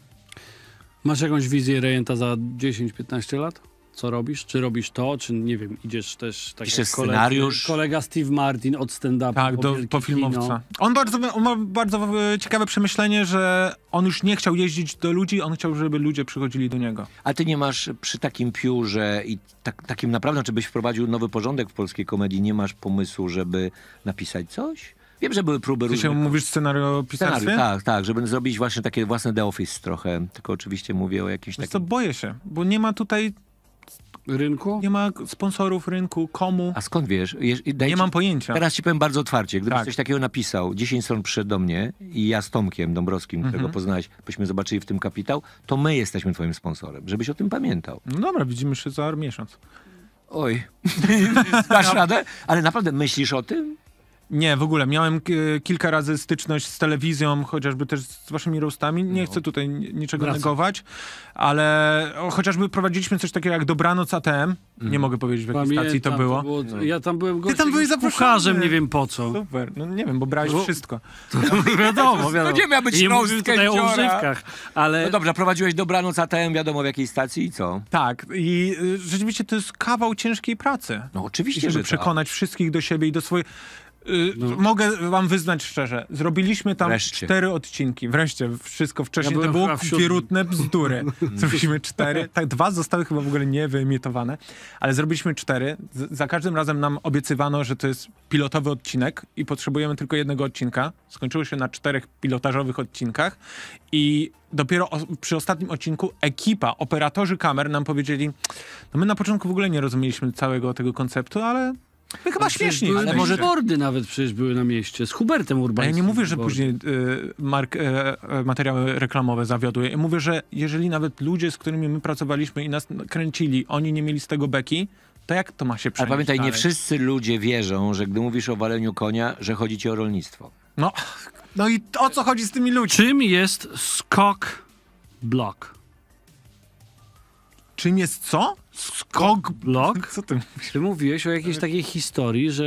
Masz jakąś wizję rejenta za 10-15 lat? Co robisz? Czy robisz to? Czy nie wiem, idziesz też tak Piszesz scenariusz. Kolega, Steve Martin od stand-upu. Tak, do, po filmowca. Kino. On, bardzo, on ma bardzo e, ciekawe przemyślenie, że on już nie chciał jeździć do ludzi, on chciał, żeby ludzie przychodzili do niego. A ty nie masz przy takim piórze i tak, takim naprawdę, żebyś wprowadził nowy porządek w polskiej komedii, nie masz pomysłu, żeby napisać coś? Wiem, że były próby Ty różne. się mówisz scenariopisarstwie? Scenariusz, tak, tak, żeby zrobić właśnie takie własne The Office trochę. Tylko oczywiście mówię o jakimś Wiesz takim... To boję się, bo nie ma tutaj Rynku? Nie ma sponsorów rynku, komu. A skąd wiesz? Daj nie ci... mam pojęcia. Teraz ci powiem bardzo otwarcie. Gdybyś tak. coś takiego napisał, 10 stron przyszedł do mnie i ja z Tomkiem Dąbrowskim, którego mm poznałeś, byśmy zobaczyli w tym kapitał, to my jesteśmy twoim sponsorem, żebyś o tym pamiętał. No dobra, widzimy się za miesiąc. Oj, masz radę? Ale naprawdę myślisz o tym? Nie, w ogóle. Miałem kilka razy styczność z telewizją, chociażby też z waszymi roastami. Nie no. chcę tutaj niczego negować, ale o, chociażby prowadziliśmy coś takiego jak Dobranoc ATM. Mm. Nie mhm. mogę powiedzieć, w jakiej Pamiętam, stacji to było. To było no. Ja tam byłem Ty tam byłeś kucharzem, nie wiem po co. Super. No nie wiem, bo brałeś bo... wszystko. To, to wiadomo, wiadomo. Gdzie miał być roast o używkach, ale... No dobrze, prowadziłeś Dobranoc ATM, wiadomo w jakiej stacji i co? Tak. I y, rzeczywiście to jest kawał ciężkiej pracy. No oczywiście, żeby tak. przekonać wszystkich do siebie i do swojej no. mogę wam wyznać szczerze, zrobiliśmy tam wreszcie. cztery odcinki. Wreszcie, wszystko wcześniej ja to było kierutne bzdury. Zrobiliśmy cztery. Tak, dwa zostały chyba w ogóle nie wyemitowane, ale zrobiliśmy cztery. Z za każdym razem nam obiecywano, że to jest pilotowy odcinek i potrzebujemy tylko jednego odcinka. Skończyło się na czterech pilotażowych odcinkach i dopiero przy ostatnim odcinku ekipa, operatorzy kamer nam powiedzieli, no my na początku w ogóle nie rozumieliśmy całego tego konceptu, ale My chyba no śmiesznie. Ale może bordy nawet przecież były na mieście z Hubertem Urbańskim. ja nie mówię, że bordy. później y, mark, y, materiały reklamowe zawiodły. Ja mówię, że jeżeli nawet ludzie, z którymi my pracowaliśmy i nas kręcili, oni nie mieli z tego beki, to jak to ma się przenieść? Ale pamiętaj, dalej? nie wszyscy ludzie wierzą, że gdy mówisz o waleniu konia, że chodzi ci o rolnictwo. No, no i o co chodzi z tymi ludźmi? Czym jest skok blok? Czym jest co? Skokblok? Co ty mówisz? Ty mówiłeś o jakiejś takiej historii, że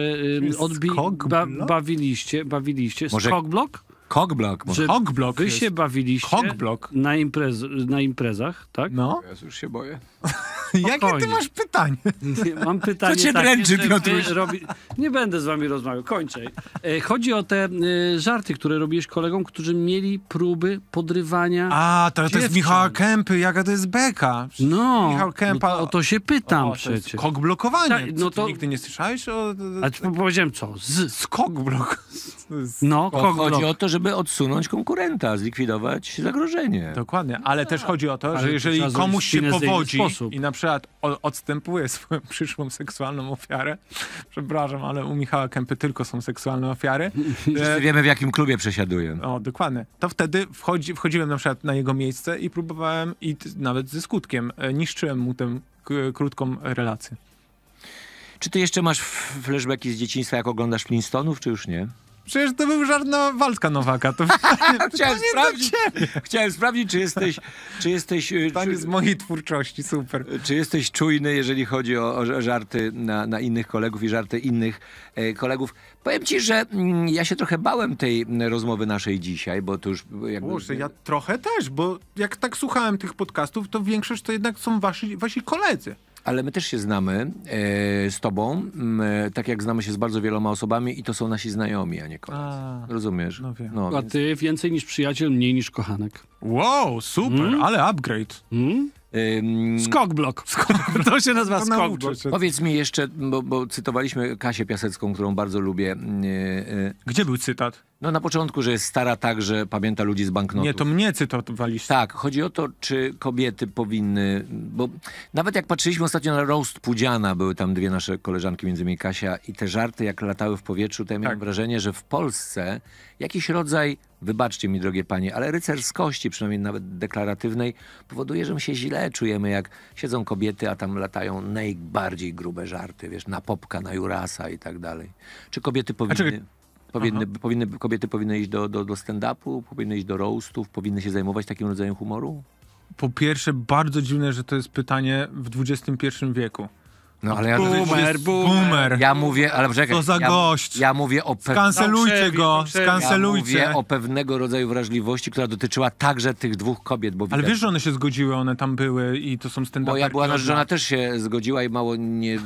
y, odbi... Ba bawiliście, bawiliście. Może... Skokblok? Że wy jest. się bawiliście Na, imprez na imprezach, tak? No. Ja już się boję. Jakie ty masz pytanie? Mam pytanie. Co cię takie, dręczy, Piotruś? Robi... Nie będę z wami rozmawiał, kończę. E, chodzi o te e, żarty, które robiłeś kolegom, którzy mieli próby podrywania. A, to, to jest Michała Kępy, jaka to jest beka. No, Michał no Kępa... no to, o to się pytam o, przecież. Kok blokowanie. Ta, no to... Nigdy nie słyszałeś o. A powiedziałem co? Z... Skok blok. No, kok Chodzi blok. o to, żeby odsunąć konkurenta, zlikwidować zagrożenie. Dokładnie, ale też tak. chodzi o to, że jeżeli komuś się powodzi sposób. I na przykład odstępuje swoją przyszłą seksualną ofiarę. Przepraszam, ale u Michała Kępy tylko są seksualne ofiary. Wszyscy e, wiemy, w jakim klubie przesiaduje. O, dokładnie. To wtedy wchodzi, wchodziłem na przykład na jego miejsce i próbowałem, i nawet ze skutkiem, e, niszczyłem mu tę krótką relację. Czy ty jeszcze masz flashbacki z dzieciństwa, jak oglądasz Flintstonów, czy już nie? Przecież to był żart na Waldka Nowaka. To chciałem, sprawdzić, chciałem sprawdzić, czy jesteś... Czy jesteś e, czy, z mojej twórczości, super. E, czy jesteś czujny, jeżeli chodzi o, o żarty na, na, innych kolegów i żarty innych e, kolegów. Powiem ci, że m, mm, ja się trochę bałem tej rozmowy naszej dzisiaj, bo to już jakby... Boże, ja trochę też, bo jak tak słuchałem tych podcastów, to większość to jednak są wasi, wasi koledzy ale my też się znamy e, z tobą, e, tak jak znamy się z bardzo wieloma osobami i to są nasi znajomi, a nie koledzy. Rozumiesz? No, wiem. no A więc... ty więcej niż przyjaciel, mniej niż kochanek. Wow, super, mm? ale upgrade. Mm? Ym... Skokblok. Skok to się nazywa skokblok. Powiedz mi jeszcze, bo, bo, cytowaliśmy Kasię Piasecką, którą bardzo lubię. Y, y. Gdzie był cytat? No na początku, że jest stara tak, że pamięta ludzi z banknotów. Nie, to mnie cytowaliście. Tak, chodzi o to, czy kobiety powinny, bo nawet jak patrzyliśmy ostatnio na roast Pudziana, były tam dwie nasze koleżanki, między innymi Kasia, i te żarty jak latały w powietrzu, to ja miałem tak. wrażenie, że w Polsce jakiś rodzaj wybaczcie mi drogie panie, ale rycerskości, przynajmniej nawet deklaratywnej, powoduje, że my się źle czujemy, jak siedzą kobiety, a tam latają najbardziej grube żarty, wiesz, na Popka, na Jurasa i tak dalej. Czy kobiety powinny... Powinny, powinny, kobiety powinny iść do, do, do stand-upu, powinny iść do roastów, powinny się zajmować takim rodzajem humoru? Po pierwsze, bardzo dziwne, że to jest pytanie w XXI wieku. No, no, ale ja, Boomer, boomer. ja mówię, ale To za gość. Ja mówię o pe... Skancelujcie go, skancelujcie. Ja mówię o pewnego rodzaju wrażliwości, która dotyczyła także tych dwóch kobiet, bo Ale wiesz, że one się zgodziły, one tam były i to są stand Moja była żona też się zgodziła i mało nie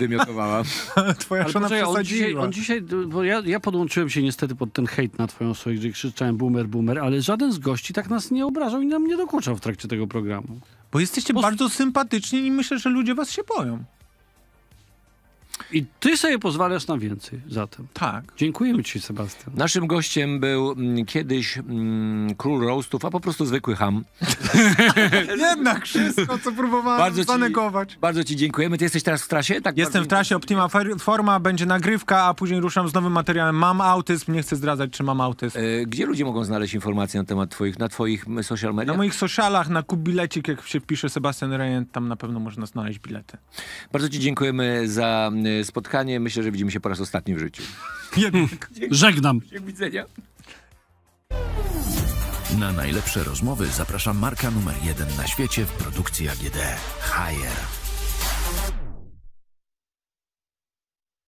wymiotowała. Twoja żona poczekaj, on dzisiaj, on dzisiaj bo ja, ja podłączyłem się niestety pod ten hejt na twoją osobę, gdzie krzyczałem boomer, boomer, ale żaden z gości tak nas nie obrażał i nam nie dokuczał w trakcie tego programu. Bo jesteście Bo... bardzo sympatyczni i myślę, że ludzie was się boją. I ty sobie pozwalasz na więcej zatem. Tak. Dziękujemy ci, Sebastian. Naszym gościem był mm, kiedyś mm, król roastów, a po prostu zwykły ham. Jednak wszystko, co próbowałem zanegować. bardzo ci dziękujemy. Ty jesteś teraz w trasie? Tak Jestem w trasie. Optima Forma, będzie nagrywka, a później ruszam z nowym materiałem. Mam autyzm, nie chcę zdradzać, czy mam autyzm. E, gdzie ludzie mogą znaleźć informacje na temat twoich, na twoich mm, social mediach? Na moich socialach, na kubilecik, jak się pisze Sebastian Rejent, tam na pewno można znaleźć bilety. Bardzo ci dziękujemy za Y, spotkanie. Myślę, że widzimy się po raz ostatni w życiu. Żegnam. Do widzenia. Na najlepsze rozmowy zapraszam marka numer jeden na świecie w produkcji AGD. Higher.